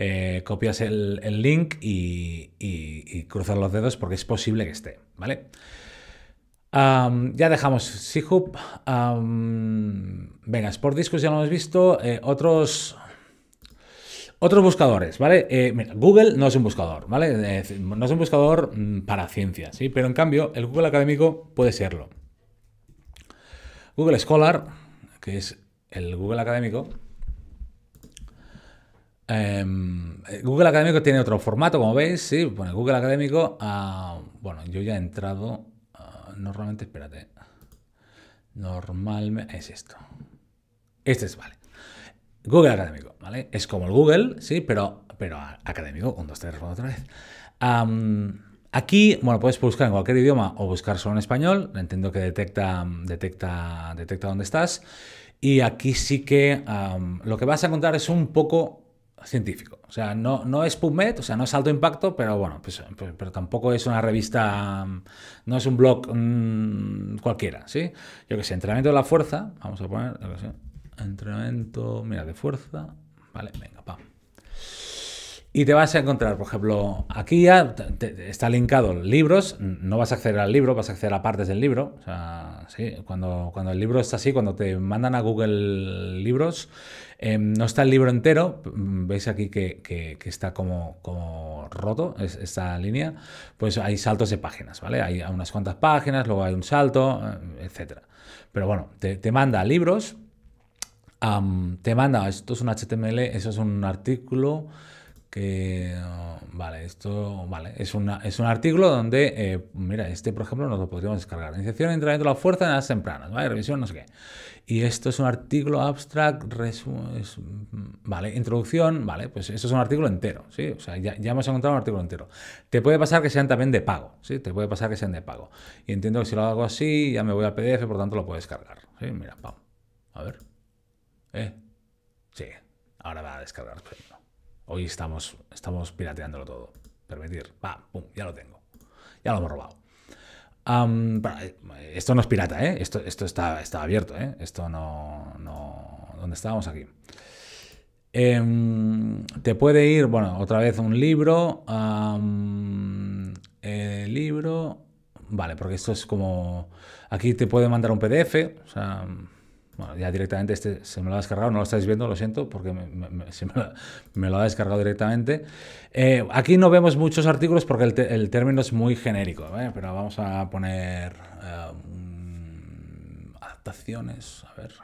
eh, copias el, link y, y, cruzas los dedos porque es posible que esté, ¿vale? ya dejamos C-Hub. venga, Sport Discos ya lo hemos visto. Eh, otros otros buscadores, ¿vale? Eh, Google no es un buscador, ¿vale? Eh, no es un buscador mm, para ciencias, ¿sí? Pero en cambio, el Google académico puede serlo. Google Scholar, que es el Google académico, em, eh, Google Académico tiene otro formato, como veis, sí, bueno, Google Académico, ah, bueno, yo ya he entrado, ah, normalmente, espérate, normalmente, es esto, este es, vale, Google Académico, ¿vale? Es como el Google, sí, pero, pero académico, un, dos, tres, respondo otra vez. aquí, bueno, puedes buscar en cualquier idioma o buscar solo en español, entiendo que detecta, detecta, detecta dónde estás, y aquí sí que lo que vas a encontrar es un poco científico. O sea, no, no es PubMed, o sea, no es alto impacto, pero bueno, pues, pues pero tampoco es una revista, no es un blog mm, cualquiera, ¿sí? Yo que sé, entrenamiento de la fuerza, vamos a poner, entrenamiento, mira, de fuerza. Vale, venga, pam. Y te vas a encontrar, por ejemplo, aquí ya está linkado libros, no vas a acceder al libro, vas a acceder a partes del libro. O sea, cuando, cuando el libro está así, cuando te mandan a Google Libros, em, no está el libro entero, veis aquí que, está como, como roto es, esta línea, pues hay saltos de páginas, ¿vale? Hay unas cuantas páginas, luego hay un salto, eh, etcétera. Pero bueno, te, te manda libros te manda, esto es un HTML, eso es un artículo que, oh, vale, esto, vale, es, una, es un artículo donde, eh, mira, este por ejemplo nos lo podríamos descargar. Iniciación, entrenamiento de la fuerza en las tempranas, ¿vale? Revisión, no sé qué. Y esto es un artículo abstract, vale, introducción, vale, pues eso es un artículo entero, ¿sí? O sea, ya, ya, hemos encontrado un artículo entero. Te puede pasar que sean también de pago, ¿sí? Te puede pasar que sean de pago. Y entiendo que si lo hago así, ya me voy al PDF, por tanto lo puedo descargar, ¿sí? Mira, pam, a ver. ¿Eh? Sí, ahora va a descargar Hoy estamos, estamos pirateándolo todo. Permitir. Va, pum, ya lo tengo. Ya lo hemos robado. Eh, esto no es pirata, ¿eh? Esto, está, abierto, ¿eh? Esto no, no... ¿Dónde estábamos aquí? Em, te puede ir, bueno, otra vez un libro. el libro... Vale, porque esto es como... Aquí te puede mandar un PDF. O sea... Bueno, ya directamente este se me lo ha descargado, no lo estáis viendo, lo siento, porque me, me, lo, ha descargado directamente. Eh, aquí no vemos muchos artículos porque el, término es muy genérico, ¿eh? pero vamos a poner eh, adaptaciones, a ver.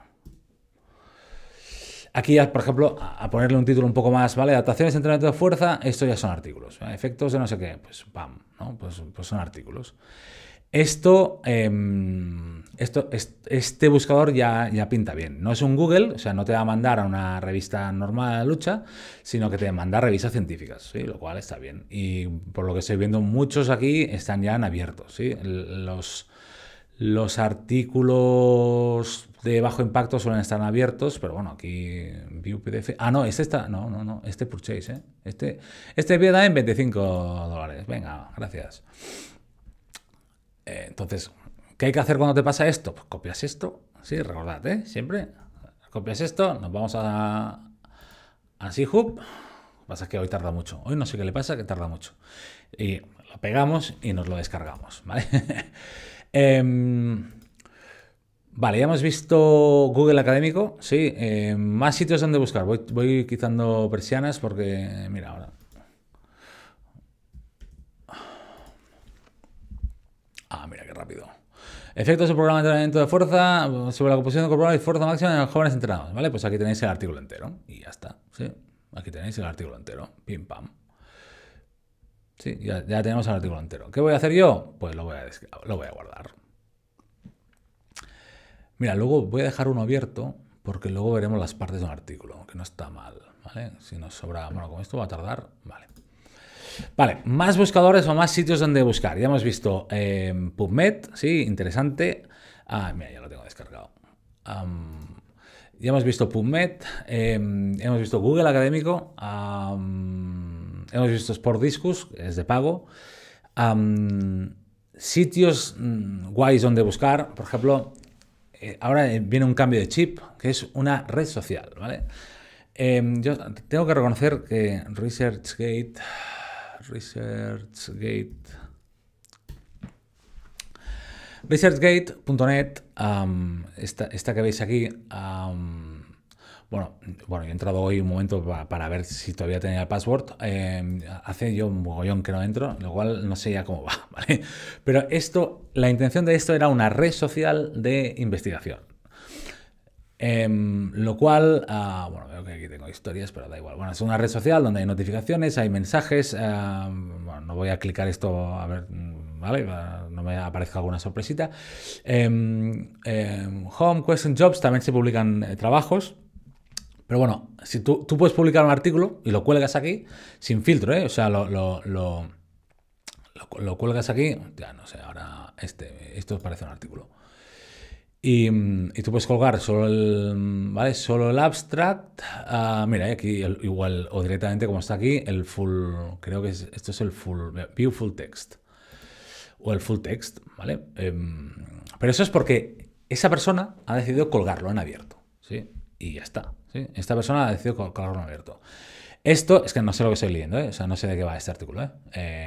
Aquí, por ejemplo, a ponerle un título un poco más, ¿vale? Adaptaciones, entrenamiento de fuerza, esto ya son artículos. Efectos de no sé qué, pues pam, ¿no? pues, pues son artículos. Esto, em, esto, este buscador ya, ya pinta bien. No es un Google, o sea, no te va a mandar a una revista normal de lucha, sino que te manda a revistas científicas, ¿sí? lo cual está bien. Y por lo que estoy viendo, muchos aquí están ya en abiertos. ¿sí? Los, los artículos de bajo impacto suelen estar abiertos, pero bueno, aquí PDF. Ah, no, este está. No, no, no. Este purchase, ¿eh? Este, este en 25 dólares. Venga, gracias. Eh, entonces, ¿qué hay que hacer cuando te pasa esto? Pues copias esto, sí, recordad, ¿eh? Siempre copias esto, nos vamos a, así hub que pasa que hoy tarda mucho. Hoy no sé qué le pasa, que tarda mucho. Y lo pegamos y nos lo descargamos, ¿vale? Em, vale, ya hemos visto Google Académico, sí, eh, más sitios donde buscar. Voy, voy quitando persianas porque, mira, ahora Ah, mira qué rápido. Efectos del programa de entrenamiento de fuerza sobre la composición corporal y fuerza máxima en los jóvenes entrenados. ¿Vale? Pues aquí tenéis el artículo entero. Y ya está. Sí, aquí tenéis el artículo entero. Pim pam. Sí, ya, tenemos el artículo entero. ¿Qué voy a hacer yo? Pues lo voy a, lo voy a guardar. Mira, luego voy a dejar uno abierto porque luego veremos las partes de un artículo, que no está mal, ¿vale? Si nos sobra, bueno, con esto va a tardar, vale. Vale, más buscadores o más sitios donde buscar. Ya hemos visto em, PubMed, sí, interesante. Ah, mira, ya lo tengo descargado. ya hemos visto PubMed, em, hemos visto Google Académico, hemos visto Sport Discus, es de pago. sitios mm, guays donde buscar, por ejemplo, eh, ahora eh, viene un cambio de chip, que es una red social, ¿vale? Em, yo tengo que reconocer que ResearchGate ResearchGate. ResearchGate.net, esta, que veis aquí, bueno, bueno, he entrado hoy un momento para, ver si todavía tenía el password. Em, hace yo un mogollón que no entro, lo cual no sé ya cómo va, Pero esto, la intención de esto era una red social de investigación. Em, lo cual, ah, bueno, veo que aquí tengo historias, pero da igual. Bueno, es una red social donde hay notificaciones, hay mensajes. Em, bueno, no voy a clicar esto a ver, ¿vale? No me aparezca alguna sorpresita. Em, home, Question Jobs, también se publican eh, trabajos. Pero bueno, si tú, tú, puedes publicar un artículo y lo cuelgas aquí, sin filtro, ¿eh? O sea, lo, lo, lo, lo cuelgas aquí. Ya no sé, ahora este, esto parece un artículo. Y, tú puedes colgar solo el, ¿vale? solo el abstract. Ah, mira, aquí igual o directamente como está aquí, el full, creo que esto es el full, view full text. O el full text, ¿vale? Em, pero eso es porque esa persona ha decidido colgarlo en abierto, ¿sí? Y ya está, ¿sí? Esta persona ha decidido colgarlo en abierto. Esto, es que no sé lo que estoy leyendo, ¿eh? O sea, no sé de qué va este artículo, ¿eh?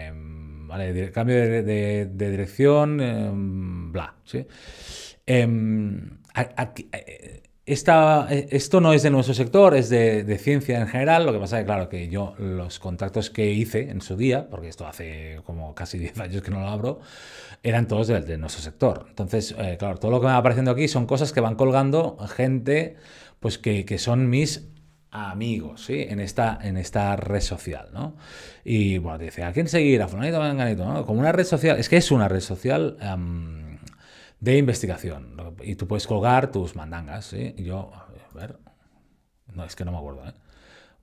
Em, cambio de, dirección, em, bla, ¿sí? sí Em, eh, eh, esto no es de nuestro sector, es de, ciencia en general. Lo que pasa es que, claro, que yo los contactos que hice en su día, porque esto hace como casi 10 años que no lo abro, eran todos de, nuestro sector. Entonces, eh, claro, todo lo que me va apareciendo aquí son cosas que van colgando gente pues que, son mis amigos, ¿sí? En esta, en esta red social, ¿no? Y bueno, dice, ¿a quién seguir? A Fulanito, Manganito, ¿no? Como una red social, es que es una red social. Em, de investigación. Y tú puedes colgar tus mandangas, ¿sí? yo, a ver, no, es que no me acuerdo, ¿eh?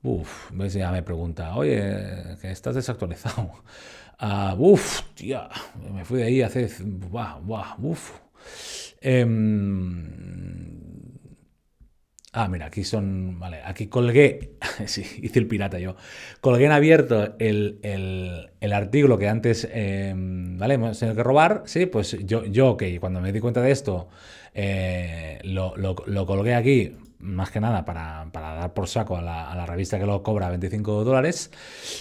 Uf, ya me pregunta, oye, que estás desactualizado. Uh, uf, tía, me fui de ahí hace, buah, buah, uf. Eh, Ah, mira, aquí son. Vale, aquí colgué. sí, hice el pirata yo. Colgué en abierto el, artículo que antes. Em, vale, hemos tenido que robar. Sí, pues yo, yo, ok, cuando me di cuenta de esto, eh, lo, colgué aquí, más que nada para, dar por saco a la, a la, revista que lo cobra 25 dólares.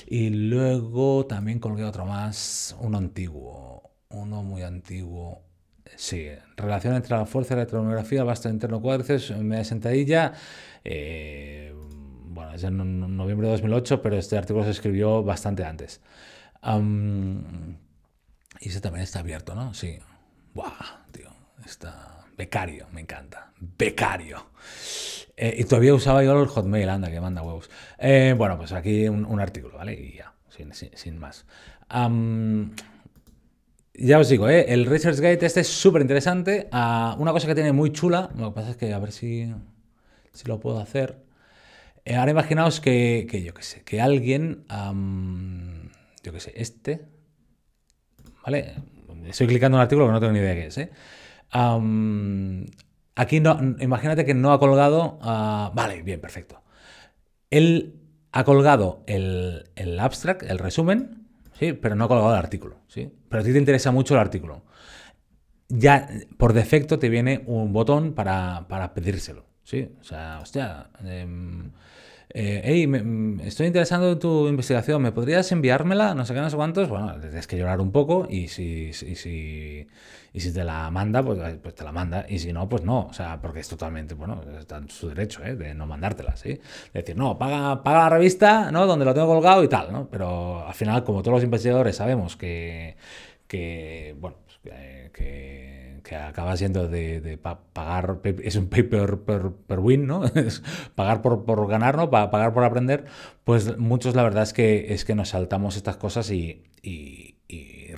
Y luego también colgué otro más, uno antiguo. Uno muy antiguo sí. Relación entre la fuerza y la basta de interno cuádriceps, media sentadilla. Eh, bueno, es en noviembre de 2008, pero este artículo se escribió bastante antes. y ese también está abierto, ¿no? Sí. ¡Buah! Tío, está. Becario, me encanta. Becario. Eh, y todavía usaba yo el Hotmail, anda, que manda huevos. Eh, bueno, pues aquí un, artículo, ¿vale? Y ya, sin, más. Ya os digo, ¿eh? el ResearchGate este es súper interesante. Ah, una cosa que tiene muy chula, lo que pasa es que a ver si, si lo puedo hacer. Eh, ahora imaginaos que, yo sé, que alguien, yo qué sé, este, ¿vale? Estoy clicando en un artículo que no tengo ni idea de qué es, ¿eh? aquí no, imagínate que no ha colgado, ah, vale, bien, perfecto. Él ha colgado el, el abstract, el resumen, ¿sí? Pero no ha colgado el artículo, ¿sí? pero a ti te interesa mucho el artículo, ya por defecto te viene un botón para, pedírselo. ¿sí? O sea, hostia, em, eh, hey, me, mm, estoy interesado en tu investigación, ¿me podrías enviármela? No sé qué, no sé cuántos. Bueno, tienes que llorar un poco y si, si, si te la manda, pues, pues, te la manda. Y si no, pues no. O sea, porque es totalmente, bueno, está su derecho ¿eh? de no mandártela, ¿sí? De decir, no, paga, paga la revista, ¿no? Donde lo tengo colgado y tal, ¿no? Pero al final, como todos los investigadores sabemos que, que bueno, pues que que acaba siendo de, pagar, es un pay per, win, ¿no? pagar por, ganar, ¿no? pagar por aprender, pues muchos la verdad es que, es que nos saltamos estas cosas y,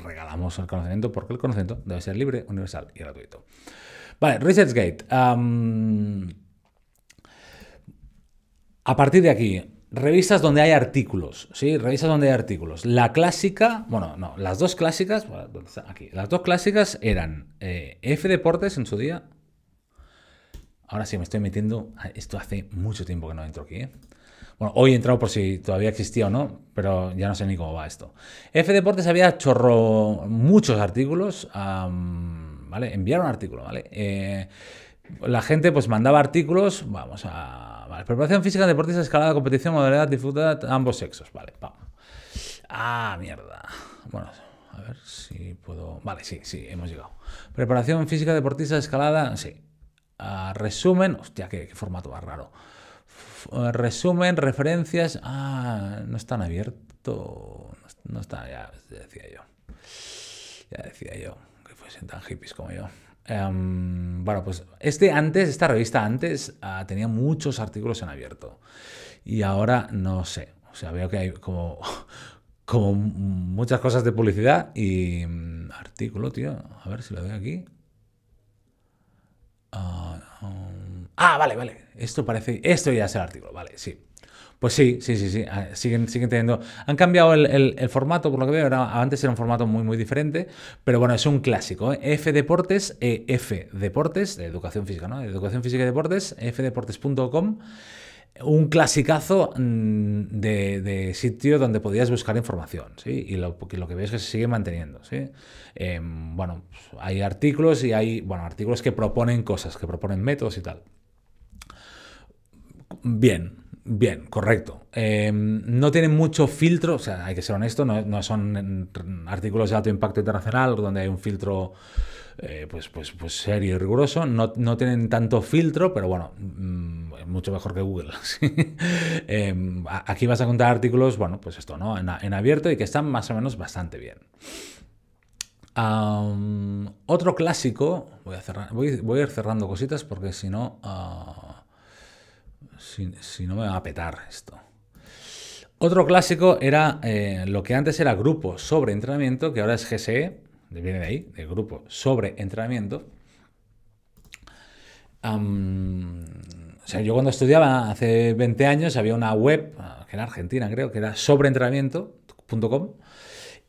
regalamos el conocimiento porque el conocimiento debe ser libre, universal y gratuito. Vale, ResearchGate. a partir de aquí, Revistas donde hay artículos, ¿sí? Revistas donde hay artículos. La clásica, bueno, no, las dos clásicas, aquí, las dos clásicas eran eh, F Deportes en su día. Ahora sí, me estoy metiendo, esto hace mucho tiempo que no entro aquí, ¿eh? Bueno, hoy he entrado por si todavía existía o no, pero ya no sé ni cómo va esto. F Deportes había chorro muchos artículos, ¿vale? Enviaron artículos ¿vale? Eh, la gente pues mandaba artículos, vamos a Preparación física, deportista, escalada, competición, modalidad, dificultad, ambos sexos. Vale, vamos. Ah, mierda. Bueno, a ver si puedo. Vale, sí, sí, hemos llegado. Preparación física, deportista, escalada, sí. Ah, resumen, hostia, qué, formato más raro. Eh, resumen, referencias. Ah, no están abiertos No, no ya decía yo. Ya decía yo que fuesen tan hippies como yo. Em, bueno, pues este antes, esta revista antes ah, tenía muchos artículos en abierto y ahora no sé. O sea, veo que hay como, como muchas cosas de publicidad y mm, artículo, tío. A ver si lo veo aquí. Ah, um, ah, vale, vale. Esto parece... Esto ya es el artículo, vale, sí. Pues sí, sí, sí, sí. Ah, siguen, teniendo. Han cambiado el, formato, por lo que veo. antes era un formato muy, muy diferente. Pero bueno, es un clásico. ¿eh? F Deportes, eh, F Deportes, de Educación Física, ¿no? Educación Física y Deportes, fdeportes.com. Un clasicazo mm, de, sitio donde podías buscar información, Y lo, que veo es que se sigue manteniendo, ¿sí? Em, bueno, hay artículos y hay, bueno, artículos que proponen cosas, que proponen métodos y tal. Bien, Bien, correcto. Em, no tienen mucho filtro, o sea, hay que ser honesto, no, son artículos de alto impacto internacional donde hay un filtro eh, pues, pues, pues, serio y riguroso. No, tienen tanto filtro, pero bueno, mm, mucho mejor que Google. Em, aquí vas a contar artículos, bueno, pues esto, ¿no? En, abierto y que están más o menos bastante bien. otro clásico, voy a, cerrar, voy, a ir cerrando cositas porque si no... Ah, si, no me va a petar esto. Otro clásico era eh, lo que antes era grupo sobre entrenamiento, que ahora es GSE, viene de ahí, de grupo sobre entrenamiento. o sea, yo cuando estudiaba hace 20 años había una web, que era argentina creo, que era sobreentrenamiento.com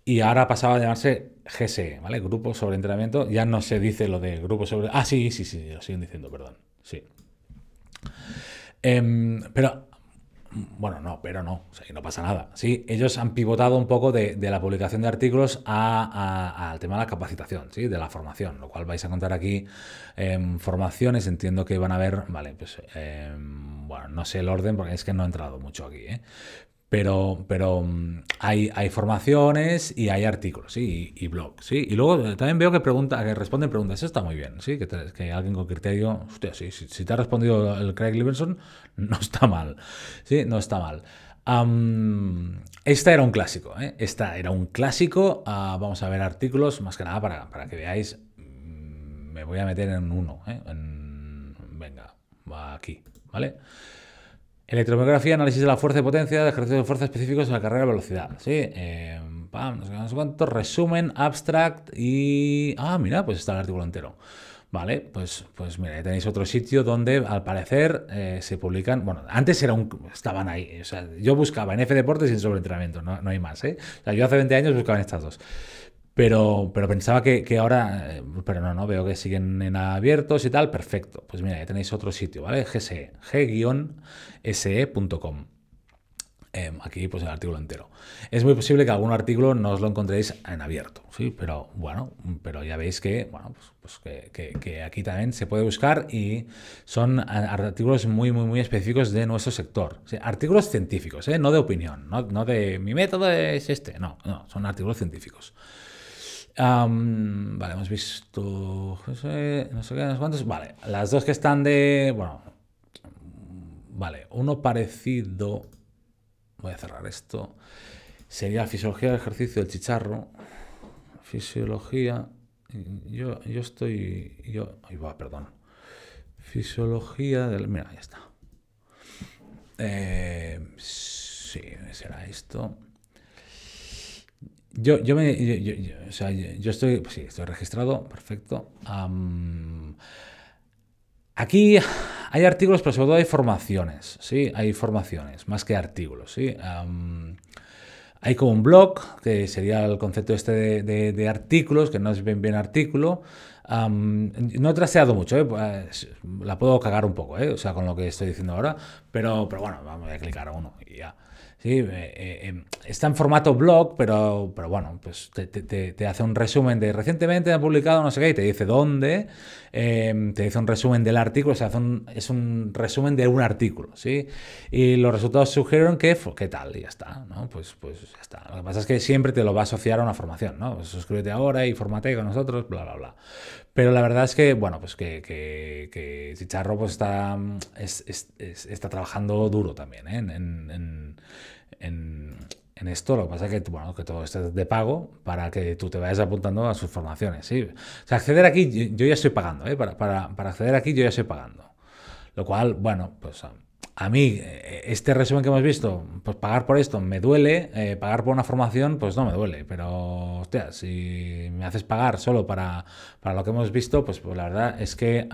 y ahora pasaba a llamarse GSE, ¿vale? Grupo sobre entrenamiento. Ya no se dice lo de grupo sobre... Ah, sí, sí, sí, lo siguen diciendo, perdón. Sí. Em, pero, bueno, no, pero no, o no pasa nada. Sí, ellos han pivotado un poco de, la publicación de artículos a, al tema de la capacitación, ¿sí? de la formación, lo cual vais a contar aquí en em, formaciones. Entiendo que van a haber, vale, pues, em, bueno, no sé el orden porque es que no he entrado mucho aquí, ¿eh? Pero, pero mm, hay, formaciones y hay artículos y, blogs. Y luego eh, también veo que, pregunta, que responden preguntas. Eso está muy bien. ¿sí? Que, alguien con criterio. Hostia, sí, si, te ha respondido el Craig Liberson, no está mal. ¿sí? No está mal. Este ¿eh? esta era un clásico. Esta ah, era un clásico. vamos a ver artículos, más que nada para, que veáis. Mm, me voy a meter en uno. ¿eh? va venga, aquí. ¿Vale? Electromiografía, análisis de la fuerza y potencia de ejercicios de fuerza específicos en la carrera de velocidad. Sí, eh, pam, no sé cuánto, resumen, abstract y... Ah, mira, pues está el artículo entero. Vale, pues, pues mira, ahí tenéis otro sitio donde al parecer eh, se publican. Bueno, antes era un, estaban ahí. O sea, yo buscaba en F Deportes y en Sobreentrenamiento, no, no hay más. ¿eh? O yo hace 20 años buscaba en estas dos. Pero, pensaba que, ahora, eh, pero no, no, veo que siguen en abiertos y tal, perfecto. Pues mira, ya tenéis otro sitio, ¿vale? GSE, g-se.com. Em, aquí pues el artículo entero. Es muy posible que algún artículo no os lo encontréis en abierto, ¿sí? Pero bueno, pero ya veis que, bueno, pues, pues aquí también se puede buscar y son artículos muy, muy, muy específicos de nuestro sector. Artículos científicos, ¿eh? No de opinión, no, no de mi método es este, no, no, son artículos científicos vale, hemos visto. No sé, no sé cuántos. Vale, las dos que están de. Bueno. Vale, uno parecido. Voy a cerrar esto. Sería fisiología del ejercicio del chicharro. Fisiología. Yo, yo estoy. Yo. Ahí va, perdón. Fisiología del. Mira, ya está. Eh, sí, será esto. Yo, yo me. estoy. Pues estoy registrado, perfecto. aquí hay artículos, pero sobre todo hay formaciones, ¿sí? Hay formaciones, más que artículos, ¿sí? hay como un blog, que sería el concepto este de, de, artículos, que no es bien, bien artículo. no he traseado mucho, ¿eh? pues, la puedo cagar un poco, ¿eh? o sea, con lo que estoy diciendo ahora, pero, pero bueno, vamos a clicar a uno y ya. Eh, eh, em, está en formato blog, pero, pero bueno, pues te, hace un resumen de recientemente ha publicado no sé qué y te dice dónde, em, te dice un resumen del artículo, o un, es un resumen de un artículo, ¿sí? Y los resultados sugieren que, pues, ¿qué tal? Y ya está, ¿no? Pues, pues ya está. Lo que pasa es que siempre te lo va a asociar a una formación, ¿no? suscríbete ahora y formate con nosotros, bla, bla, bla. Pero la verdad es que, bueno, pues que, que, Chicharro pues está, mm, está trabajando duro también ¿eh? en en, esto. Lo que pasa es que, bueno, que todo esto de pago para que tú te vayas apuntando a sus formaciones. ¿sí? O sea, acceder aquí, yo, ya estoy pagando, ¿eh? para, para, para, acceder aquí yo ya estoy pagando. Lo cual, bueno, pues a, mí, eh, este resumen que hemos visto, pues pagar por esto me duele, eh, pagar por una formación, pues no me duele, pero, hostia, si me haces pagar solo para, para lo que hemos visto, pues, pues la verdad es que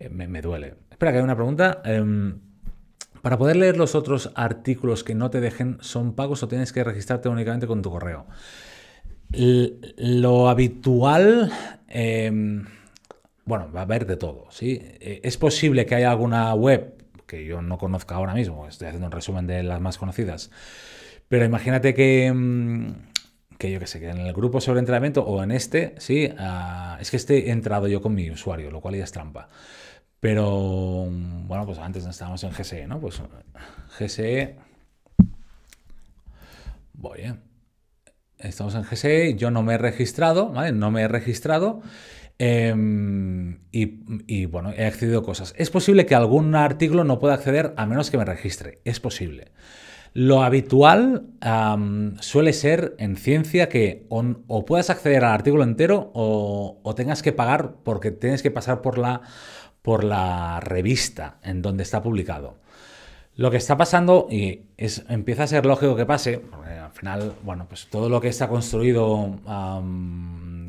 eh, me, duele. Espera, que hay una pregunta. Em, para poder leer los otros artículos que no te dejen son pagos o tienes que registrarte únicamente con tu correo. lo habitual... Em, bueno, va a haber de todo, ¿sí? E, es posible que haya alguna web que yo no conozca ahora mismo, estoy haciendo un resumen de las más conocidas, pero imagínate que, em, yo que sé, que en el grupo sobre entrenamiento o en este, ah, es que esté entrado yo con mi usuario, lo cual ya es trampa. Pero, bueno, pues antes estábamos en GSE, ¿no? Pues GSE... Voy, ¿eh? Estamos en GSE, yo no me he registrado, ¿vale? No me he registrado. Em, y, bueno, he accedido a cosas. Es posible que algún artículo no pueda acceder a menos que me registre. Es posible. Lo habitual suele ser en ciencia que o, puedas acceder al artículo entero o, tengas que pagar porque tienes que pasar por la por la revista en donde está publicado. Lo que está pasando, y es, empieza a ser lógico que pase, porque al final, bueno, pues todo lo que está construido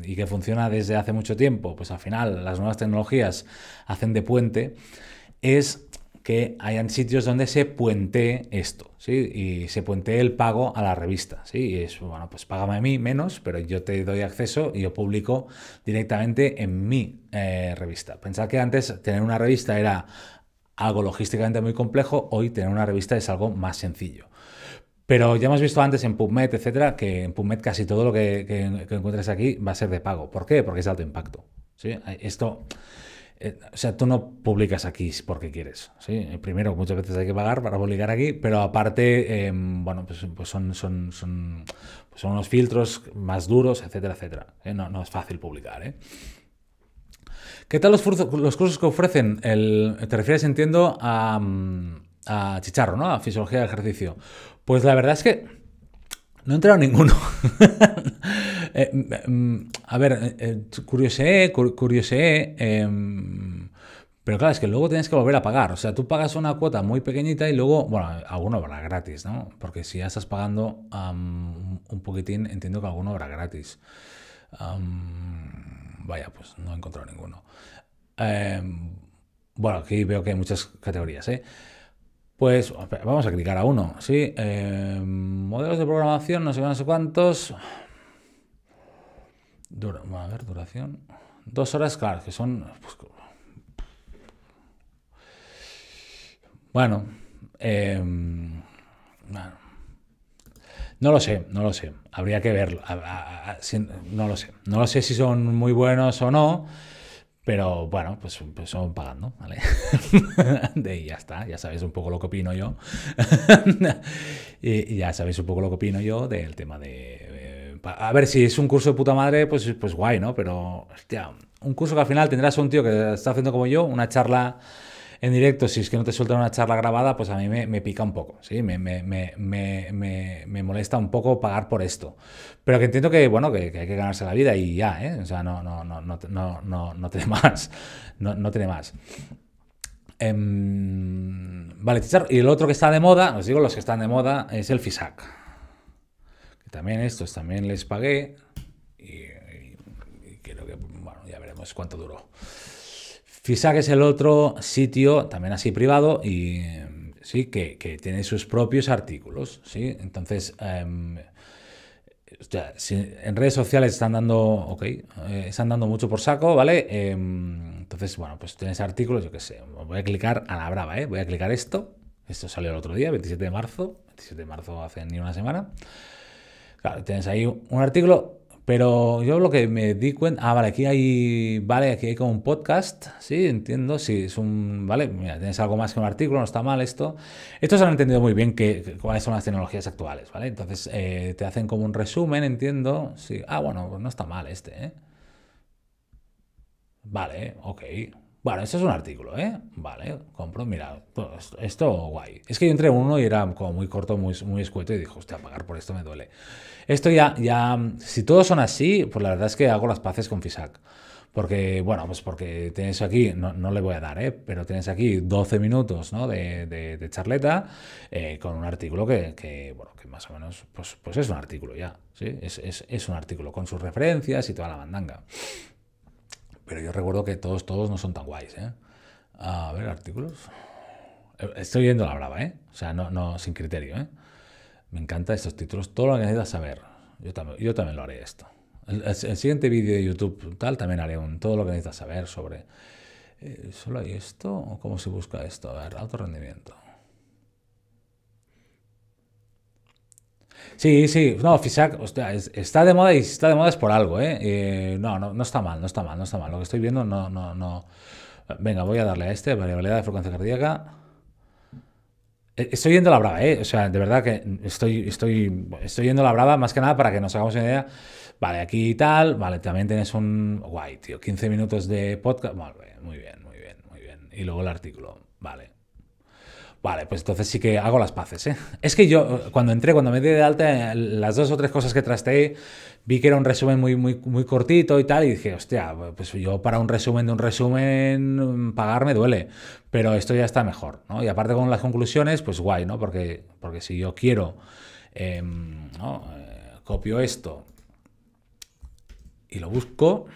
y que funciona desde hace mucho tiempo, pues al final las nuevas tecnologías hacen de puente, es que hayan sitios donde se puentee esto, ¿sí? Y se puentee el pago a la revista, ¿sí? Y es, bueno, pues págame a mí menos, pero yo te doy acceso y yo publico directamente en mi eh, revista. Pensad que antes tener una revista era algo logísticamente muy complejo, hoy tener una revista es algo más sencillo. Pero ya hemos visto antes en PubMed, etcétera, que en PubMed casi todo lo que, encuentres aquí va a ser de pago. ¿Por qué? Porque es alto impacto. ¿sí? Esto eh, o sea, tú no publicas aquí porque quieres. Primero, muchas veces hay que pagar para publicar aquí, pero aparte, em, bueno, pues, pues, son, son, son, pues son, unos filtros más duros, etcétera, etcétera. ¿eh? No, no, es fácil publicar. ¿eh? ¿Qué tal los, cursos que ofrecen? El, te refieres, entiendo, a, mm, a Chicharro, ¿no? A Fisiología del Ejercicio. Pues la verdad es que no he ninguno. Eh, mm, mm, a ver, eh, eh curioseé, eh, em, pero claro, es que luego tienes que volver a pagar. O sea, tú pagas una cuota muy pequeñita y luego, bueno, alguno habrá gratis, ¿no? Porque si ya estás pagando un poquitín, entiendo que alguno habrá gratis. vaya, pues no he encontrado ninguno. Em, bueno, aquí veo que hay muchas categorías, ¿eh? Pues vamos a clicar a uno, ¿sí? Em, modelos de programación, no sé cuántos a ver, duración. Dos horas, claro, que son. Pues, em, bueno, No lo sé, no lo sé. Habría que verlo. no lo sé. No lo sé si son muy buenos o no. Pero bueno, pues, pues son pagando, ¿vale? y ya está, ya sabéis un poco lo que opino yo. y ya sabéis un poco lo que opino yo del tema de a ver, si es un curso de puta madre, pues, pues guay, ¿no? Pero, hostia, un curso que al final tendrás un tío que está haciendo como yo, una charla en directo, si es que no te sueltan una charla grabada, pues a mí me, pica un poco, ¿sí? Me, molesta un poco pagar por esto. Pero que entiendo que, bueno, que, hay que ganarse la vida y ya, ¿eh? O sea, no, no, no, no, no, no, no tiene más. No, no tiene más. Em, vale, y el otro que está de moda, os digo, los que están de moda, es el FISAC también estos también les pagué y, creo que, bueno, ya veremos cuánto duró. que es el otro sitio, también así privado, y sí, que, tiene sus propios artículos, ¿sí? Entonces, em, en redes sociales están dando, ok, eh, están dando mucho por saco, ¿vale? Em, entonces, bueno, pues tienes artículos, yo qué sé, voy a clicar a la brava, ¿eh? Voy a clicar esto, esto salió el otro día, 27 de marzo, 27 de marzo hace ni una semana. Claro, tienes ahí un artículo, pero yo lo que me di cuenta, ah, vale, aquí hay, vale, aquí hay como un podcast, sí, entiendo, sí, es un, vale, mira, tienes algo más que un artículo, no está mal esto. Estos han entendido muy bien que, cuáles son las tecnologías actuales, ¿vale? Entonces eh, te hacen como un resumen, entiendo, sí, ah, bueno, pues no está mal este, ¿eh? Vale, ok. Bueno, esto es un artículo, ¿eh? Vale, compro, mira, pues, esto guay. Es que yo entré uno y era como muy corto, muy, muy escueto y dijo, hostia, pagar por esto me duele. Esto ya, ya, si todos son así, pues la verdad es que hago las paces con FISAC. Porque, bueno, pues porque tienes aquí, no, no, le voy a dar, ¿eh? pero tienes aquí 12 minutos ¿no? de, charleta eh, con un artículo que, que, bueno, que más o menos, pues, pues es un artículo ya, ¿sí? Es, es, es un artículo con sus referencias y toda la mandanga pero yo recuerdo que todos, todos no son tan guays, ¿eh? A ver, artículos. Eh, estoy yendo la brava, ¿eh? O sea, no, no, sin criterio, ¿eh? Me encantan estos títulos, todo lo que necesitas saber. Yo también, yo también lo haré esto. El, siguiente vídeo de YouTube tal también haré un todo lo que necesitas saber sobre... Eh, ¿Solo hay esto? ¿Cómo se busca esto? A ver, alto rendimiento. Sí, sí, no, Fisac está de moda y si está de moda es por algo, ¿eh? ¿eh? no, no, no, está mal, no está mal, no está mal. Lo que estoy viendo no, no, no. Venga, voy a darle a este, variabilidad de frecuencia cardíaca. E, estoy yendo a la brava, ¿eh? O sea, de verdad que estoy, estoy, estoy yendo a la brava más que nada para que nos hagamos una idea. Vale, aquí y tal, vale, también tienes un... Guay, tío, 15 minutos de podcast. Vale, muy bien, muy bien, muy bien. Y luego el artículo, vale. Vale, pues entonces sí que hago las paces. ¿eh? Es que yo, cuando entré, cuando me di de alta, las dos o tres cosas que trasteé, vi que era un resumen muy, muy, cortito y tal, y dije, hostia, pues yo para un resumen de un resumen, pagarme duele, pero esto ya está mejor. ¿no? Y aparte con las conclusiones, pues guay, ¿no? Porque, porque si yo quiero, em, eh, copio esto y lo busco.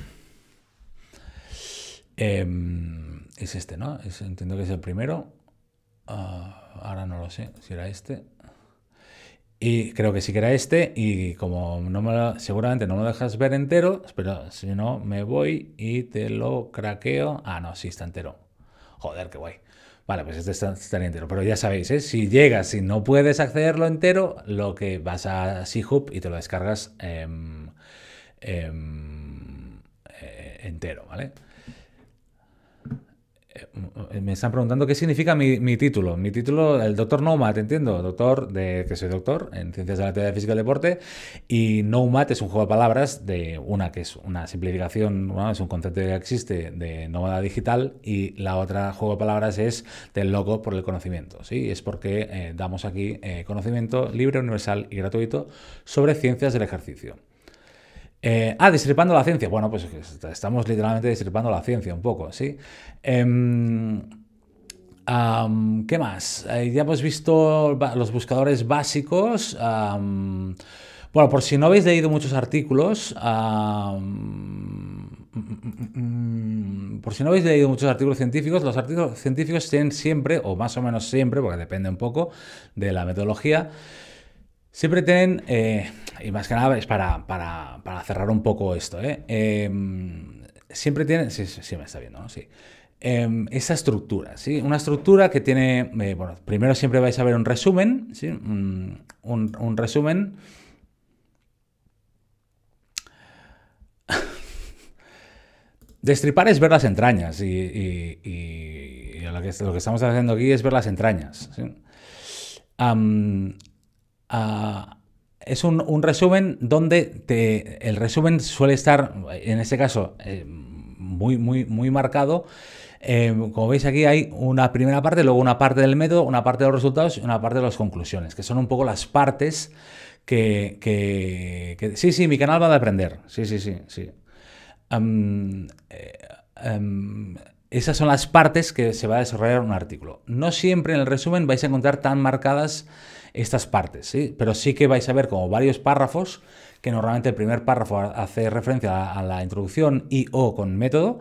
Em, es este, ¿no? entiendo que es el primero. Ah, ahora no lo sé si era este. Y creo que sí que era este. Y como no me seguramente no me lo dejas ver entero, pero si no, me voy y te lo craqueo. Ah, no, sí está entero. Joder, qué guay. Vale, pues este está, entero. Pero ya sabéis, ¿eh? si llegas y no puedes accederlo entero, lo que vas a si hub y te lo descargas em, em, eh, entero, ¿vale? Eh, me están preguntando qué significa mi, título. Mi título, el doctor Nomad, entiendo, doctor de que soy doctor en ciencias de la teoría física y deporte. Y Nomad es un juego de palabras de una que es una simplificación, es un concepto que existe de nómada digital. Y la otra juego de palabras es del loco por el conocimiento. ¿sí? Es porque eh, damos aquí eh, conocimiento libre, universal y gratuito sobre ciencias del ejercicio. Eh, ah, disipando la ciencia. Bueno, pues estamos literalmente disipando la ciencia un poco, ¿sí? Em, ¿Qué más? Eh, ya hemos visto los buscadores básicos. bueno, por si no habéis leído muchos artículos, por si no habéis leído muchos artículos científicos, los artículos científicos tienen siempre, o más o menos siempre, porque depende un poco de la metodología, Siempre tienen, eh, y más que nada es para, para, para cerrar un poco esto, eh, em, siempre tienen, sí, sí, me está viendo, Sí. Em, esa estructura, ¿sí? Una estructura que tiene, eh, bueno, primero siempre vais a ver un resumen, ¿sí? un, resumen. Destripar es ver las entrañas y, lo, que, estamos haciendo aquí es ver las entrañas. ¿sí? Ah, es un, resumen donde te, el resumen suele estar, en este caso, eh, muy, muy, muy marcado. Eh, como veis aquí hay una primera parte, luego una parte del método, una parte de los resultados y una parte de las conclusiones, que son un poco las partes que... sí, sí, mi canal va a aprender. Sí, sí, sí, sí. Eh, esas son las partes que se va a desarrollar un artículo. No siempre en el resumen vais a encontrar tan marcadas estas partes, Pero sí que vais a ver como varios párrafos, que normalmente el primer párrafo hace referencia a, la introducción y o con método,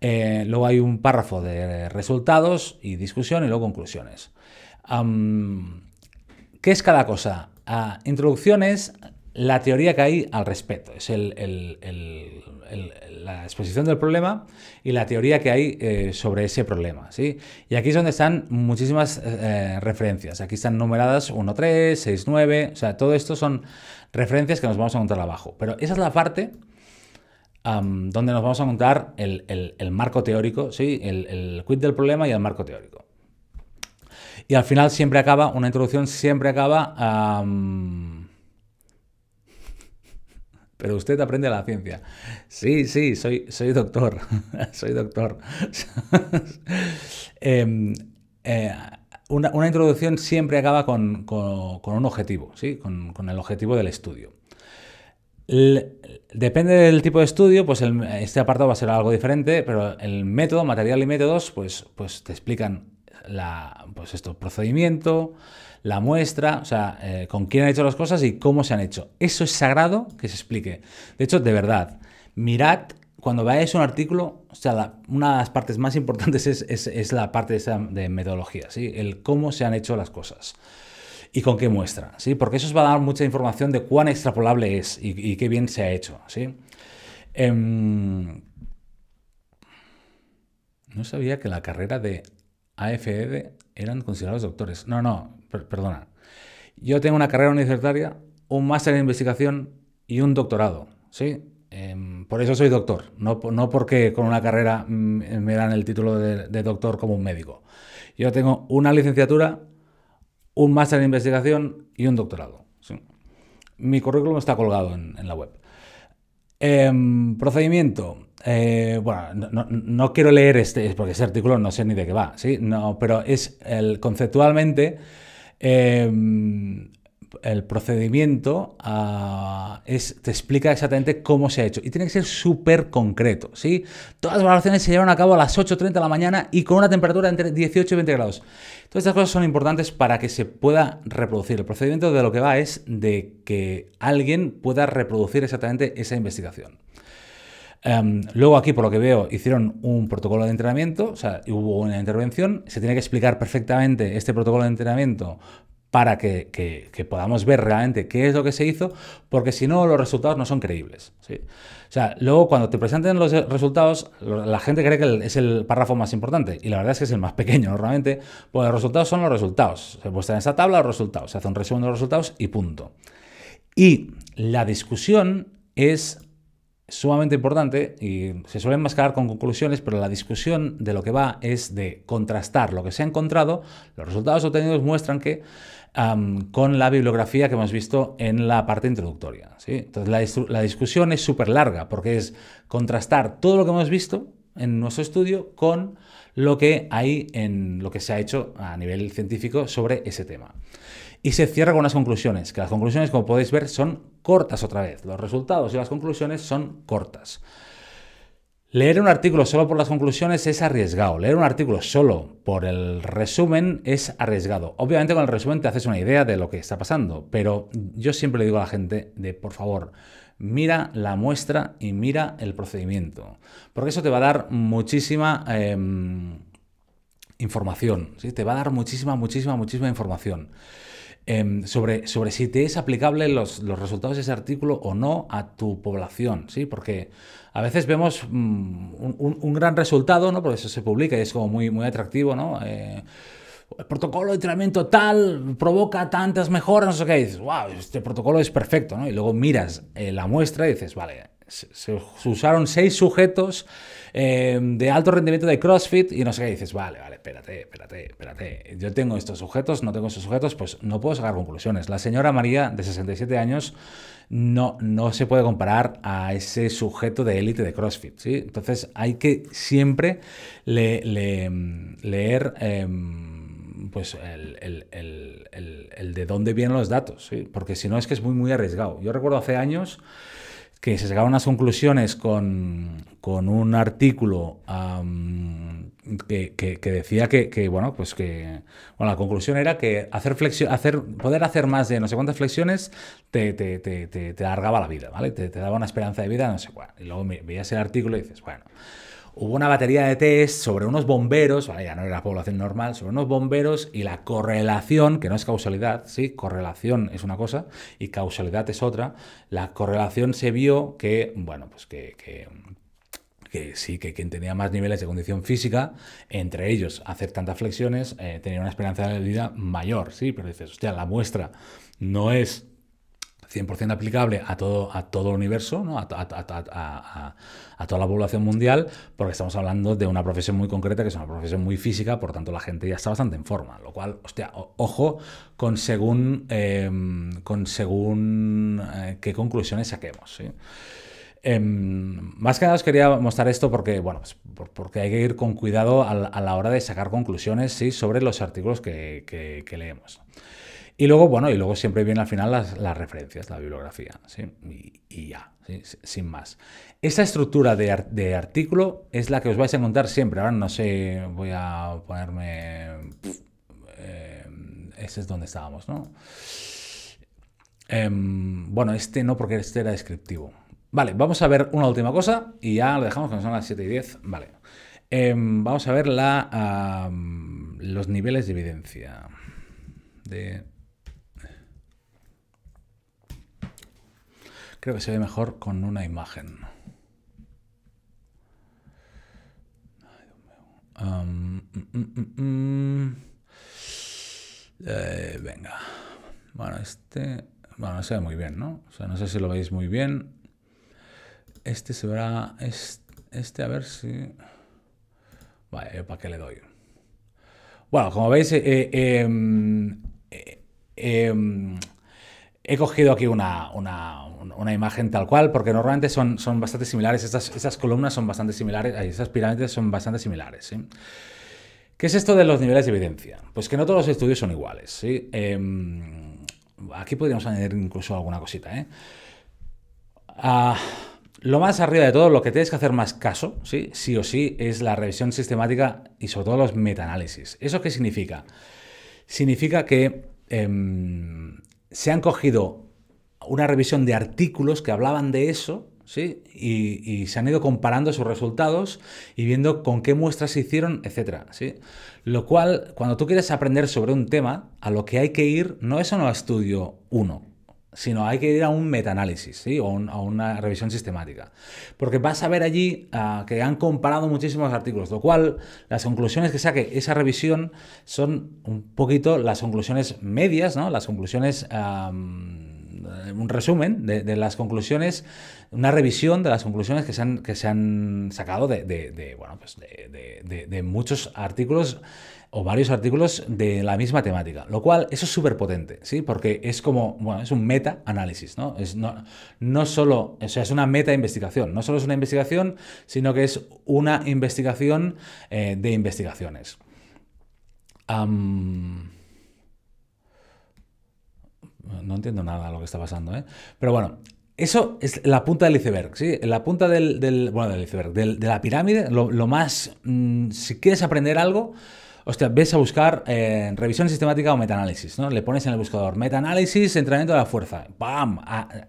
eh, luego hay un párrafo de resultados y discusión y luego conclusiones. ¿Qué es cada cosa? introducción es la teoría que hay al respecto, es el la exposición del problema y la teoría que hay eh, sobre ese problema. ¿sí? Y aquí es donde están muchísimas eh, eh, referencias. Aquí están numeradas 1, 6, 9. o sea, todo esto son referencias que nos vamos a contar abajo. Pero esa es la parte donde nos vamos a montar el, el, marco teórico, ¿sí? el, el quid del problema y el marco teórico. Y al final siempre acaba, una introducción siempre acaba pero usted aprende la ciencia. Sí, sí, soy, soy doctor, soy doctor. Em, eh, una, introducción siempre acaba con, un objetivo, Con, el objetivo del estudio. depende del tipo de estudio, pues este apartado va a ser algo diferente, pero el método, material y métodos, pues, pues te explican la, pues procedimiento, la muestra, o sea, eh, con quién han hecho las cosas y cómo se han hecho. Eso es sagrado que se explique. De hecho, de verdad, mirad cuando veáis un artículo, o sea, una de las partes más importantes es, la parte de, metodología, ¿sí? el cómo se han hecho las cosas y con qué muestra, ¿sí? porque eso os va a dar mucha información de cuán extrapolable es y, qué bien se ha hecho. ¿sí? Em, no sabía que la carrera de AFD e eran considerados doctores. No, no, perdona. Yo tengo una carrera universitaria, un máster en investigación y un doctorado, ¿sí? Em, por eso soy doctor, no, porque con una carrera mm, me dan el título de, doctor como un médico. Yo tengo una licenciatura, un máster en investigación y un doctorado. Mi currículum está colgado en, la web. Em, procedimiento. Eh, bueno, no, quiero leer este, porque ese artículo no sé ni de qué va, ¿sí? No, pero es el, conceptualmente Em, el procedimiento ah, te explica exactamente cómo se ha hecho. Y tiene que ser súper concreto, ¿sí? Todas las valoraciones se llevan a cabo a las 8.30 de la mañana y con una temperatura entre 18 y 20 grados. Todas estas cosas son importantes para que se pueda reproducir. El procedimiento de lo que va es de que alguien pueda reproducir exactamente esa investigación. Em, luego aquí, por lo que veo, hicieron un protocolo de entrenamiento, o sea, hubo una intervención, se tiene que explicar perfectamente este protocolo de entrenamiento para que, podamos ver realmente qué es lo que se hizo, porque si no, los resultados no son creíbles. O sea, luego cuando te presenten los resultados, la gente cree que es el párrafo más importante, y la verdad es que es el más pequeño normalmente, pues los resultados son los resultados. Se muestran en esta tabla los resultados, se hace un resumen de los resultados y punto. Y la discusión es sumamente importante y se suele enmascarar con conclusiones, pero la discusión de lo que va es de contrastar lo que se ha encontrado. Los resultados obtenidos muestran que con la bibliografía que hemos visto en la parte introductoria. Entonces la, la discusión es súper larga porque es contrastar todo lo que hemos visto en nuestro estudio con lo que hay en lo que se ha hecho a nivel científico sobre ese tema y se cierra con las conclusiones, que las conclusiones, como podéis ver, son cortas otra vez. Los resultados y las conclusiones son cortas. Leer un artículo solo por las conclusiones es arriesgado. Leer un artículo solo por el resumen es arriesgado. Obviamente con el resumen te haces una idea de lo que está pasando, pero yo siempre le digo a la gente de por favor, mira la muestra y mira el procedimiento, porque eso te va a dar muchísima em, información, ¿sí? te va a dar muchísima, muchísima, muchísima información. Em, sobre, sobre si te es aplicable los, resultados de ese artículo o no a tu población, ¿sí? Porque a veces vemos mm, un, gran resultado, ¿no? Porque eso se publica y es como muy, muy atractivo, ¿no? el eh, protocolo de tratamiento tal provoca tantas mejoras, no sé qué, dices, wow, este protocolo es perfecto, ¿no? Y luego miras eh, la muestra y dices, vale, se, usaron seis sujetos eh, de alto rendimiento de CrossFit y no sé qué. dices, vale, vale, espérate, espérate, espérate. Yo tengo estos sujetos, no tengo estos sujetos, pues no puedo sacar conclusiones. La señora María, de 67 años, no, no se puede comparar a ese sujeto de élite de CrossFit. ¿sí? Entonces hay que siempre leer... Em, pues el, de dónde vienen los datos, porque si no es que es muy, muy arriesgado. Yo recuerdo hace años que se sacaban unas conclusiones con, un artículo que, decía que, bueno, pues que, bueno, la conclusión era que hacer hacer, poder hacer más de no sé cuántas flexiones te, te, te, te alargaba la vida, ¿vale? Te, daba una esperanza de vida, no sé cuál. Y luego veías el artículo y dices, bueno, hubo una batería de test sobre unos bomberos, ya no era población normal, sobre unos bomberos y la correlación, que no es causalidad, sí, correlación es una cosa y causalidad es otra, la correlación se vio que, bueno, pues que, que sí, que quien tenía más niveles de condición física, entre ellos hacer tantas flexiones, eh, tenía una esperanza de vida mayor, sí, pero dices, hostia, la muestra no es 100% aplicable a todo, a todo el universo, ¿no? a, a toda la población mundial, porque estamos hablando de una profesión muy concreta, que es una profesión muy física, por tanto la gente ya está bastante en forma, lo cual, hostia, ojo con según, em, con según eh, qué conclusiones saquemos. ¿sí? Em, más que nada os quería mostrar esto porque, bueno, pues, porque hay que ir con cuidado a la, hora de sacar conclusiones ¿sí? sobre los artículos que, leemos. Y luego, bueno, y luego siempre vienen al final las, referencias, la bibliografía, ¿sí? y, ya, sin más. Esa estructura de, artículo es la que os vais a encontrar siempre. Ahora no sé, voy a ponerme... Eh, ese es donde estábamos, ¿no? Em, bueno, este no porque este era descriptivo. Vale, vamos a ver una última cosa y ya lo dejamos, que son las 7 y 10. Vale. Em, vamos a ver los niveles de evidencia. De... Creo que se ve mejor con una imagen. Um, mm, mm, mm, eh, venga. Bueno, este... Bueno, no se ve muy bien, ¿no? O sea, no sé si lo veis muy bien. Este se verá... Este, a ver si... Vale, para qué le doy? Bueno, como veis, eh, eh, em, eh em, He cogido aquí una, imagen tal cual, porque normalmente son, son bastante similares, estas, esas columnas son bastante similares, esas pirámides son bastante similares. ¿Qué es esto de los niveles de evidencia? Pues que no todos los estudios son iguales. Em, aquí podríamos añadir incluso alguna cosita. ¿eh? Ah, lo más arriba de todo, lo que tienes que hacer más caso, ¿sí? sí o sí, es la revisión sistemática y sobre todo los metaanálisis. ¿Eso qué significa? Significa que em, se han cogido una revisión de artículos que hablaban de eso, ¿sí? Y, se han ido comparando sus resultados y viendo con qué muestras se hicieron, etc. ¿sí? Lo cual, cuando tú quieres aprender sobre un tema, a lo que hay que ir no es a un estudio uno, sino hay que ir a un metaanálisis o a una revisión sistemática. Porque vas a ver allí ah, que han comparado muchísimos artículos, lo cual las conclusiones que saque esa revisión son un poquito las conclusiones medias, ¿no? las conclusiones... un resumen de, las conclusiones, una revisión de las conclusiones que se han, que se han sacado de, de, pues muchos artículos o varios artículos de la misma temática, lo cual eso es súper potente, ¿sí? Porque es como, bueno, es un meta-análisis, ¿no? Es no, no solo, o sea, es una meta-investigación, no solo es una investigación, sino que es una investigación eh, de investigaciones. no entiendo nada lo que está pasando, ¿eh? Pero bueno, eso es la punta del iceberg, ¿sí? La punta del, bueno, del iceberg, de la pirámide, lo, más, mm, si quieres aprender algo, sea, ves a buscar eh, revisión sistemática o metaanálisis, ¿no? Le pones en el buscador metaanálisis, entrenamiento de la fuerza. ¡Pam!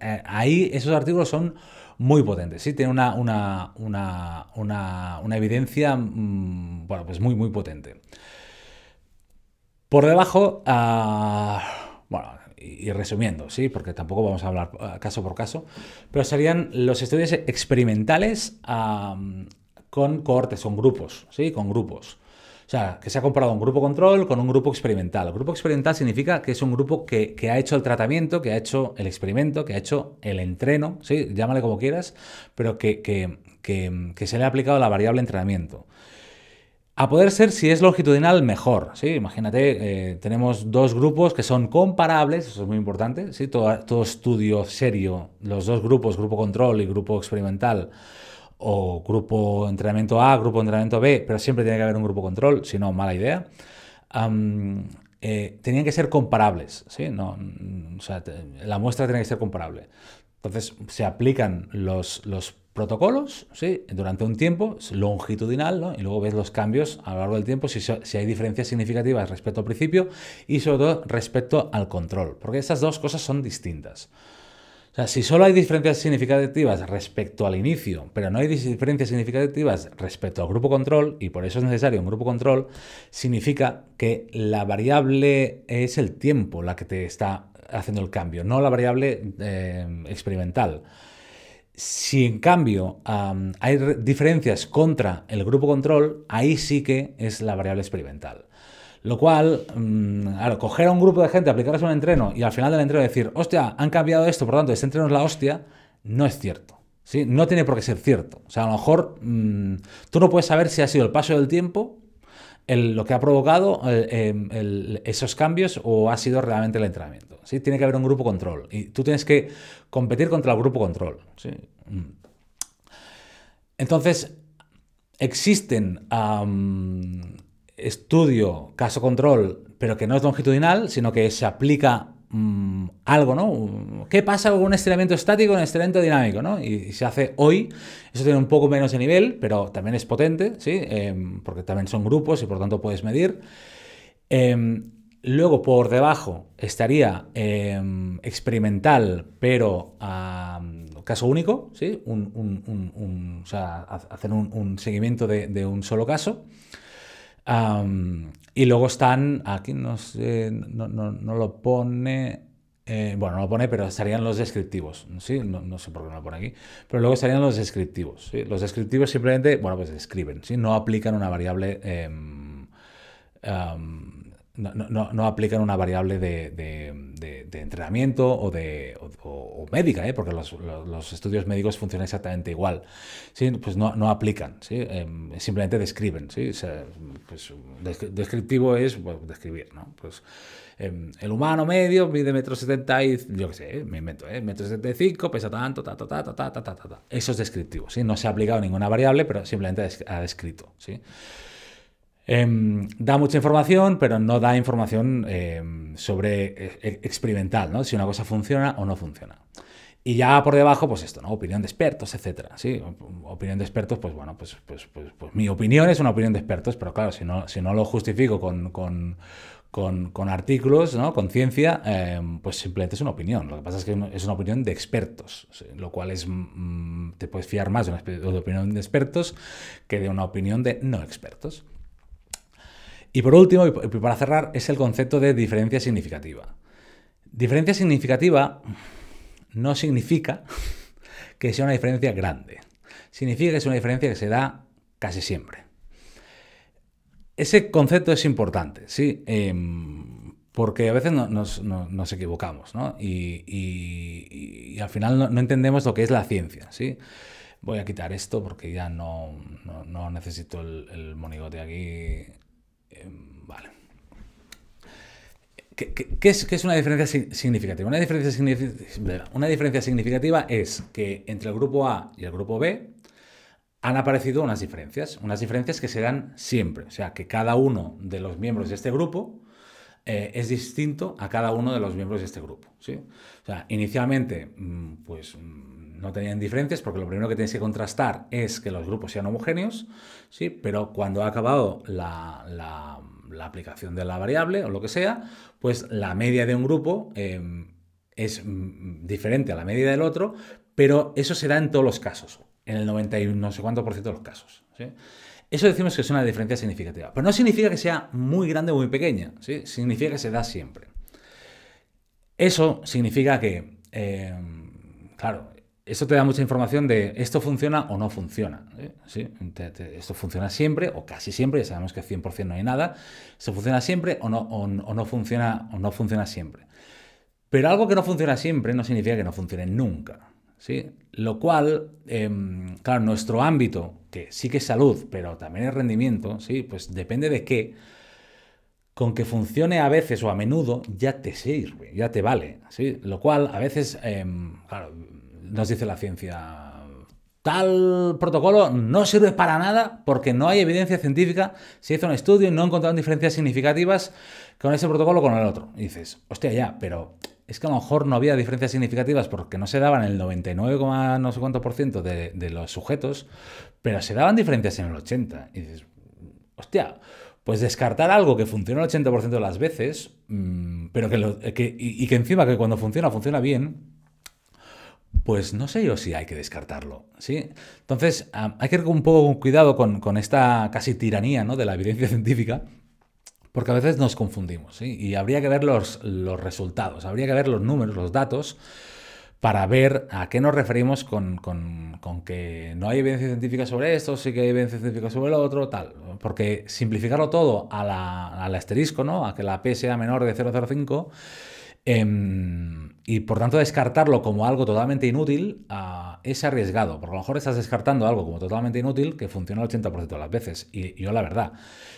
Eh, ahí esos artículos son muy potentes, ¿sí? Tienen una, una, evidencia, mm, bueno, pues muy, muy potente. Por debajo, ah, bueno, y resumiendo, ¿sí? porque tampoco vamos a hablar ah, caso por caso, pero serían los estudios experimentales ah, con cohortes, con grupos, ¿sí? con grupos. O sea, que se ha comparado un grupo control con un grupo experimental. El grupo experimental significa que es un grupo que, ha hecho el tratamiento, que ha hecho el experimento, que ha hecho el entreno, ¿sí? llámale como quieras, pero que, se le ha aplicado la variable entrenamiento. A poder ser, si es longitudinal, mejor. ¿sí? Imagínate, eh, tenemos dos grupos que son comparables, eso es muy importante. ¿sí? Todo, todo estudio serio, los dos grupos, grupo control y grupo experimental, o grupo entrenamiento A, grupo entrenamiento B, pero siempre tiene que haber un grupo control, si no, mala idea. Eh, tenían que ser comparables, No, mm, la muestra tiene que ser comparable. Entonces, se aplican los, los protocolos durante un tiempo longitudinal y luego ves los cambios a lo largo del tiempo, si, si, hay diferencias significativas respecto al principio y sobre todo respecto al control, porque esas dos cosas son distintas si solo hay diferencias significativas respecto al inicio, pero no hay diferencias significativas respecto al grupo control, y por eso es necesario un grupo control, significa que la variable es el tiempo la que te está haciendo el cambio, no la variable eh, experimental. Si en cambio hay diferencias contra el grupo control, ahí sí que es la variable experimental. Lo cual, mm, claro, coger a un grupo de gente, aplicarles un entreno y al final del entreno decir, hostia, han cambiado esto, por lo tanto, este entreno es la hostia, no es cierto. ¿sí? No tiene por qué ser cierto. O sea, a lo mejor mm, tú no puedes saber si ha sido el paso del tiempo el, lo que ha provocado em, esos cambios o ha sido realmente el entrenamiento. ¿sí? Tiene que haber un grupo control y tú tienes que competir contra el grupo control. Mm. Entonces, existen estudio, caso control, pero que no es longitudinal, sino que se aplica mm, algo, ¿no? ¿Qué pasa con un estiramiento estático, un estiramiento dinámico, ¿no? Y, se hace hoy, eso tiene un poco menos de nivel, pero también es potente, ¿sí? Em, porque también son grupos y por tanto puedes medir. Em, luego por debajo estaría em, experimental, pero caso único, ¿sí? o sea, hacer un, seguimiento de un solo caso y luego están, aquí no sé, no, lo pone, eh, bueno, no lo pone, pero estarían los descriptivos, ¿sí? No, no, sé por qué no lo pone aquí, pero luego estarían los descriptivos, Los descriptivos simplemente, bueno, pues describen, ¿sí? No aplican una variable em, no, no, aplican una variable de, de, entrenamiento o, de, o, médica, ¿eh? porque los, los, estudios médicos funcionan exactamente igual. ¿sí? Pues no, no aplican, ¿sí? Em, simplemente describen. ¿sí? pues, descriptivo es pues, describir. ¿no? Pues, em, el humano medio mide metro setenta y, yo qué sé, ¿eh? me invento, ¿eh? metro setenta y cinco, pesa tanto, ta, ta, ta, ta, ta, ta, ta, ta. Eso es descriptivo, ¿sí? no se ha aplicado ninguna variable, pero simplemente ha descrito. ¿sí? Em, da mucha información, pero no da información em, sobre eh, experimental, ¿no? Si una cosa funciona o no funciona. Y ya por debajo, pues esto, ¿no? Opinión de expertos, etcétera. Sí, opinión de expertos, pues bueno, pues, pues, pues, pues mi opinión es una opinión de expertos, pero claro, si no, si no lo justifico con, con, con, con artículos, ¿no? Con ciencia, em, pues simplemente es una opinión. Lo que pasa es que es una opinión de expertos, lo cual es. Mm, te puedes fiar más de una opinión de expertos que de una opinión de no expertos. Y por último, y para cerrar, es el concepto de diferencia significativa. Diferencia significativa no significa que sea una diferencia grande. Significa que es una diferencia que se da casi siempre. Ese concepto es importante, ¿sí? Em, porque a veces nos, equivocamos, ¿no? Y, al final no, entendemos lo que es la ciencia, ¿sí? Voy a quitar esto porque ya no, necesito el, el monigote aquí Em, vale. ¿Qué, es, ¿Qué, es, una diferencia significativa? Una diferencia, una diferencia significativa es que entre el grupo A y el grupo B han aparecido unas diferencias, unas diferencias que se dan siempre, o sea, que cada uno de los miembros de este grupo eh, es distinto a cada uno de los miembros de este grupo. ¿sí? O sea, inicialmente, mm, pues mm, no tenían diferencias, porque lo primero que tienes que contrastar es que los grupos sean homogéneos, ¿sí? pero cuando ha acabado la, aplicación de la variable o lo que sea, pues la media de un grupo em, es mm, mm, diferente a la media del otro, pero eso se da en todos los casos, en el 91 no sé cuánto por ciento de los casos. Eso decimos que es una diferencia significativa, pero no significa que sea muy grande o muy pequeña, ¿sí? significa que se da siempre. Eso significa que, em, claro, eso te da mucha información de esto funciona o no funciona. ¿eh? esto funciona siempre o casi siempre, ya sabemos que 100% no hay nada. Esto funciona siempre o no, no, funciona, o no funciona siempre. Pero algo que no funciona siempre no significa que no funcione nunca. ¿sí? Lo cual, em, claro, nuestro ámbito, que sí que es salud, pero también es rendimiento, ¿sí? pues depende de qué. Con que funcione a veces o a menudo ya te sirve, ya te vale. ¿sí? Lo cual a veces, em, claro, nos dice la ciencia, Tal protocolo no sirve para nada porque no hay evidencia científica. Se hizo un estudio y no encontraron diferencias significativas con ese protocolo con el otro. Y dices, hostia, ya, pero es que a lo mejor no había diferencias significativas porque no se daban el 99, no sé cuánto por ciento de, los sujetos, pero se daban diferencias en el 80. Y dices, hostia, pues descartar algo que funciona el 80% de las veces, mm, pero que, y, y que encima que cuando funciona, funciona bien pues no sé yo si hay que descartarlo, ¿sí? Entonces, ah, hay que ir un poco con cuidado con, esta casi tiranía ¿no? de la evidencia científica, porque a veces nos confundimos, Y habría que ver los, resultados, habría que ver los números, los datos, para ver a qué nos referimos con, que no hay evidencia científica sobre esto, sí que hay evidencia científica sobre lo otro, tal. Porque simplificarlo todo a la, al asterisco, ¿no? A que la P sea menor de 0,05 Em, y por tanto descartarlo como algo totalmente inútil ah, es arriesgado, porque a lo mejor estás descartando algo como totalmente inútil que funciona el 80% de las veces. Y, yo la verdad,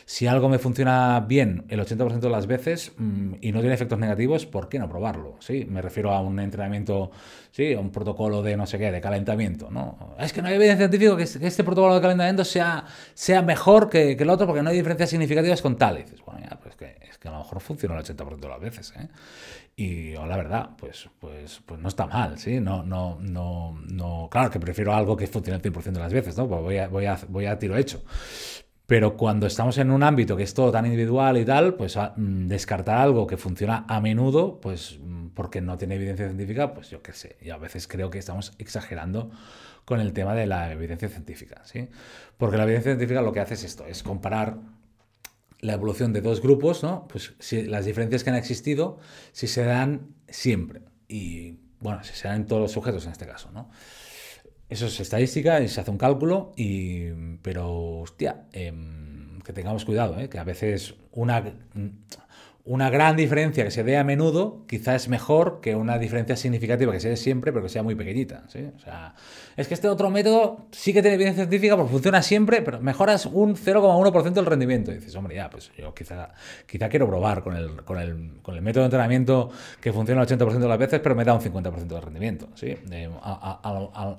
si algo me funciona bien el 80% de las veces mm, y no tiene efectos negativos, ¿por qué no probarlo? Sí, me refiero a un entrenamiento, sí, a un protocolo de no sé qué, de calentamiento. ¿no? Es que no hay evidencia científica que, este protocolo de calentamiento sea, sea mejor que, el otro porque no hay diferencias significativas con tal. Y dices, bueno, ya, pues que, es que a lo mejor funciona el 80% de las veces. ¿eh? Y la verdad, pues, pues, pues no está mal, ¿sí? No, no, no, no. Claro que prefiero algo que funcione el 100% de las veces, ¿no? Pues voy a, voy a, voy a tiro hecho. Pero cuando estamos en un ámbito que es todo tan individual y tal, pues ah, mm, descartar algo que funciona a menudo, pues mm, porque no tiene evidencia científica, pues yo qué sé. Y a veces creo que estamos exagerando con el tema de la evidencia científica, ¿sí? Porque la evidencia científica lo que hace es esto, es comparar la evolución de dos grupos, ¿no? Pues si las diferencias que han existido, si se dan siempre. Y bueno, si se dan en todos los sujetos en este caso, ¿no? Eso es estadística, y se hace un cálculo, y, pero hostia, em, que tengamos cuidado, ¿eh? que a veces una una gran diferencia que se dé a menudo quizá es mejor que una diferencia significativa que se dé siempre, pero que sea muy pequeñita. ¿sí? O sea, es que este otro método sí que tiene evidencia científica, porque funciona siempre, pero mejoras un 0,1% del rendimiento. Y dices, hombre, ya, pues yo quizá, quizá quiero probar con el, con, el, con el método de entrenamiento que funciona el 80% de las veces, pero me da un 50% de rendimiento. ¿sí? Eh, a,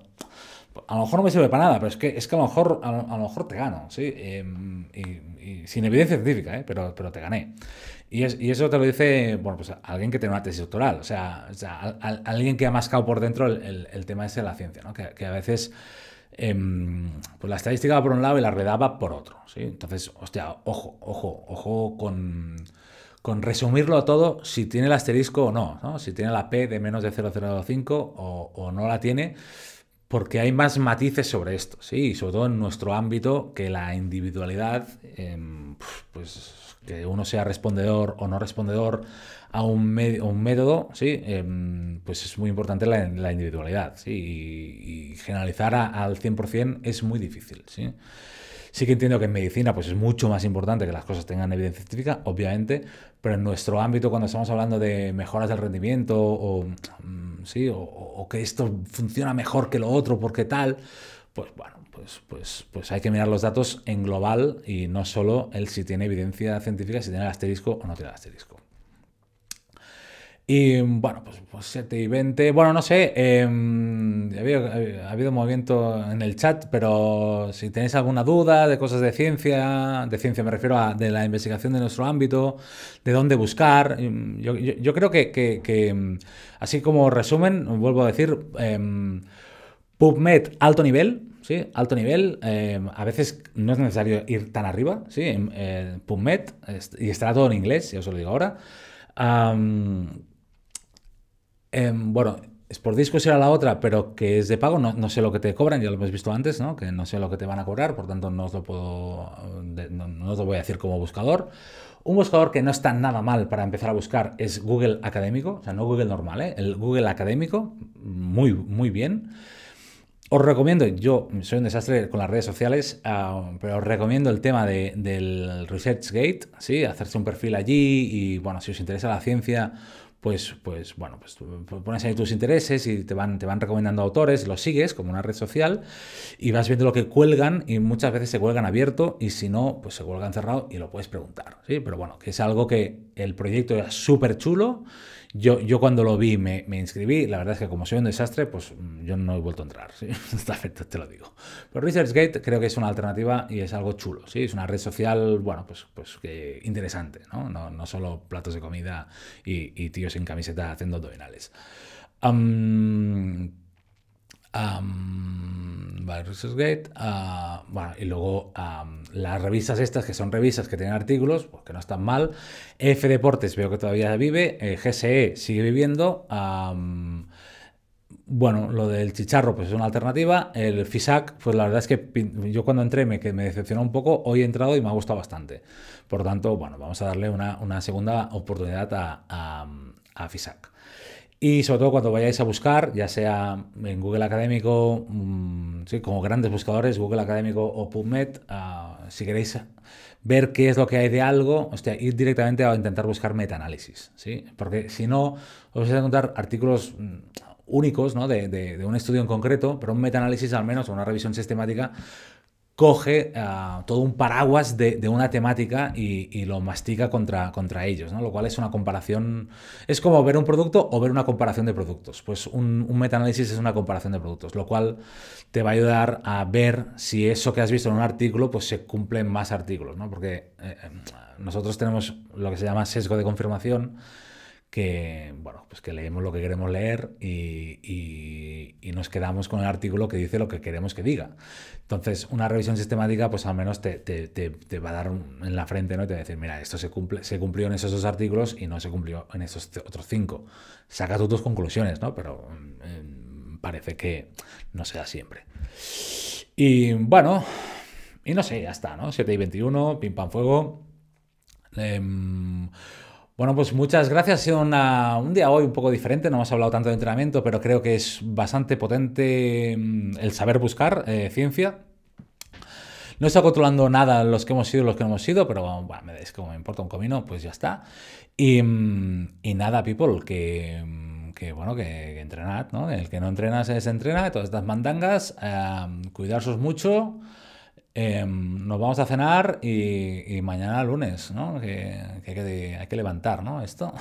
lo mejor no me sirve para nada, pero es que, es que a, lo mejor, a, mejor te gano, ¿sí? Em, y, y, sin evidencia científica, ¿eh? pero, pero te gané. Y, eso te lo dice, bueno, pues alguien que tiene una tesis doctoral, o sea, alguien que ha mascado por dentro el, tema ese de la ciencia, que, a veces... Em, pues la estadística va por un lado y la redaba por otro. ¿sí? Entonces, ojo, ojo, ojo con, con resumirlo todo si tiene el asterisco o no, si tiene la P de menos de 0,005 o, o, no la tiene, porque hay más matices sobre esto, ¿sí? y sobre todo en nuestro ámbito que la individualidad, em, pues que uno sea respondedor o no respondedor a un, a un método, ¿sí? Em, pues es muy importante la, la individualidad. Y, generalizar al 100% es muy difícil. ¿sí? Sí que entiendo que en medicina pues es mucho más importante que las cosas tengan evidencia científica, obviamente, pero en nuestro ámbito, cuando estamos hablando de mejoras del rendimiento o, mm, sí, o que esto funciona mejor que lo otro porque tal, pues bueno, pues, pues, pues, hay que mirar los datos en global y no solo el si tiene evidencia científica, si tiene el asterisco o no tiene el asterisco. Y bueno, pues, 7 pues y 20. Bueno, no sé, em, ha, habido, movimiento en el chat, pero si tenéis alguna duda de cosas de ciencia, de ciencia me refiero a de la investigación de nuestro ámbito, de dónde buscar, em, yo, creo que, em, así como resumen, vuelvo a decir... PubMed, alto nivel, ¿sí? Alto nivel. Eh, a veces no es necesario ir tan arriba, ¿sí? Eh, PubMed, y estará todo en inglés, ya os lo digo ahora. Em, bueno, es por discusión será la otra, pero que es de pago, no, sé lo que te cobran, ya lo hemos visto antes, ¿no? Que no sé lo que te van a cobrar, por tanto no os lo puedo, no, os lo voy a decir como buscador. Un buscador que no está nada mal para empezar a buscar es Google Académico, o sea, no Google normal, ¿eh? el Google Académico, muy, muy bien. Os recomiendo, yo soy un desastre con las redes sociales, ah, pero os recomiendo el tema de, del ResearchGate, ¿sí? hacerse un perfil allí y, bueno, si os interesa la ciencia, pues, pues bueno, pues, pues pones ahí tus intereses y te van, te van recomendando autores, los sigues como una red social y vas viendo lo que cuelgan y muchas veces se cuelgan abierto y si no, pues se cuelgan cerrado y lo puedes preguntar, Pero bueno, que es algo que el proyecto es súper chulo yo, cuando lo vi me, me, inscribí, la verdad es que como soy un desastre, pues mm, yo no he vuelto a entrar, ¿sí? te lo digo. Pero ResearchGate creo que es una alternativa y es algo chulo, ¿sí? Es una red social, bueno, pues, pues que interesante, ¿no? solo platos de comida y, tíos en camiseta haciendo abdominales Gate, ah, bueno, y luego las revistas estas, que son revistas que tienen artículos, pues que no están mal. F Deportes veo que todavía vive, el eh, GSE sigue viviendo. bueno, lo del chicharro pues es una alternativa. El FISAC, pues la verdad es que yo cuando entré me, que me decepcionó un poco, hoy he entrado y me ha gustado bastante. Por tanto, bueno, vamos a darle una, segunda oportunidad a FISAC. Y sobre todo cuando vayáis a buscar, ya sea en Google Académico, mm, como grandes buscadores, Google Académico o PubMed, ah, si queréis ver qué es lo que hay de algo, ir directamente a intentar buscar metaanálisis, ¿sí? Porque si no, os vais a encontrar artículos mm, únicos, ¿no? de, de, un estudio en concreto, pero un metaanálisis al menos, o una revisión sistemática, coge eh, todo un paraguas de, una temática y, lo mastica contra, ellos, ¿no? lo cual es una comparación, es como ver un producto o ver una comparación de productos. Pues un, metaanálisis es una comparación de productos, lo cual te va a ayudar a ver si eso que has visto en un artículo pues se cumple en más artículos, porque eh, eh, nosotros tenemos lo que se llama sesgo de confirmación, que, bueno, pues que leemos lo que queremos leer y, nos quedamos con el artículo que dice lo que queremos que diga. Entonces, una revisión sistemática, pues al menos te, va a dar en la frente, ¿no? te va a decir, mira, esto se, cumple, se cumplió en esos dos artículos y no se cumplió en esos otros cinco. Saca tus conclusiones, ¿no? Pero mm, parece que no sea siempre. Y bueno, y no sé, ya está, ¿no? 7 y 21, pim pam fuego. Em, bueno, pues muchas gracias. Ha sido un día hoy un poco diferente, no hemos hablado tanto de entrenamiento, pero creo que es bastante potente mm, el saber buscar eh, ciencia. No está controlando nada los que hemos sido y los que no hemos sido, pero bueno, me, es como me importa un comino, pues ya está. Y, mm, nada, people, que, mm, bueno, que, entrenad, ¿no? El que no entrenas se desentrena. todas estas mandangas, eh, mucho. Em, nos vamos a cenar y, mañana lunes, ¿no? Que, hay que, levantar, ¿no? Esto.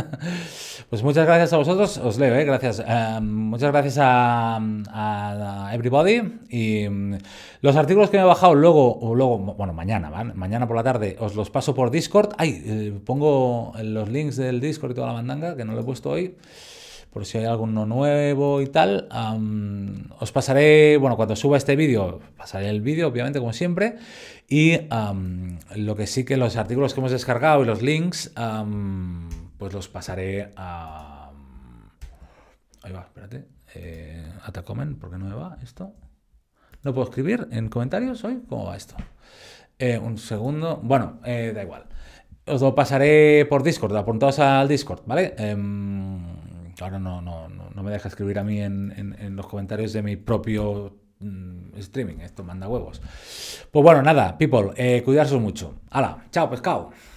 pues muchas gracias a vosotros, os leo, ¿eh? Gracias. Em, muchas gracias a, everybody. Y em, los artículos que me he bajado luego, o luego, bueno, mañana, Mañana por la tarde os los paso por Discord. Ay, eh, pongo los links del Discord y toda la mandanga, que no lo he puesto hoy por si hay alguno nuevo y tal. os pasaré, bueno, cuando suba este vídeo, pasaré el vídeo, obviamente, como siempre. Y lo que sí que los artículos que hemos descargado y los links, pues los pasaré a... Ahí va, espérate. Eh, Atacomen, porque qué no me va esto? ¿No puedo escribir en comentarios hoy? ¿Cómo va esto? Eh, un segundo. Bueno, eh, da igual. Os lo pasaré por Discord, apuntados al Discord, ¿vale? Em, ahora no, no, no, me deja escribir a mí en, los comentarios de mi propio mm, streaming. Esto manda huevos. Pues bueno, nada, people, eh, cuidarse mucho. Hala, chao, pescado.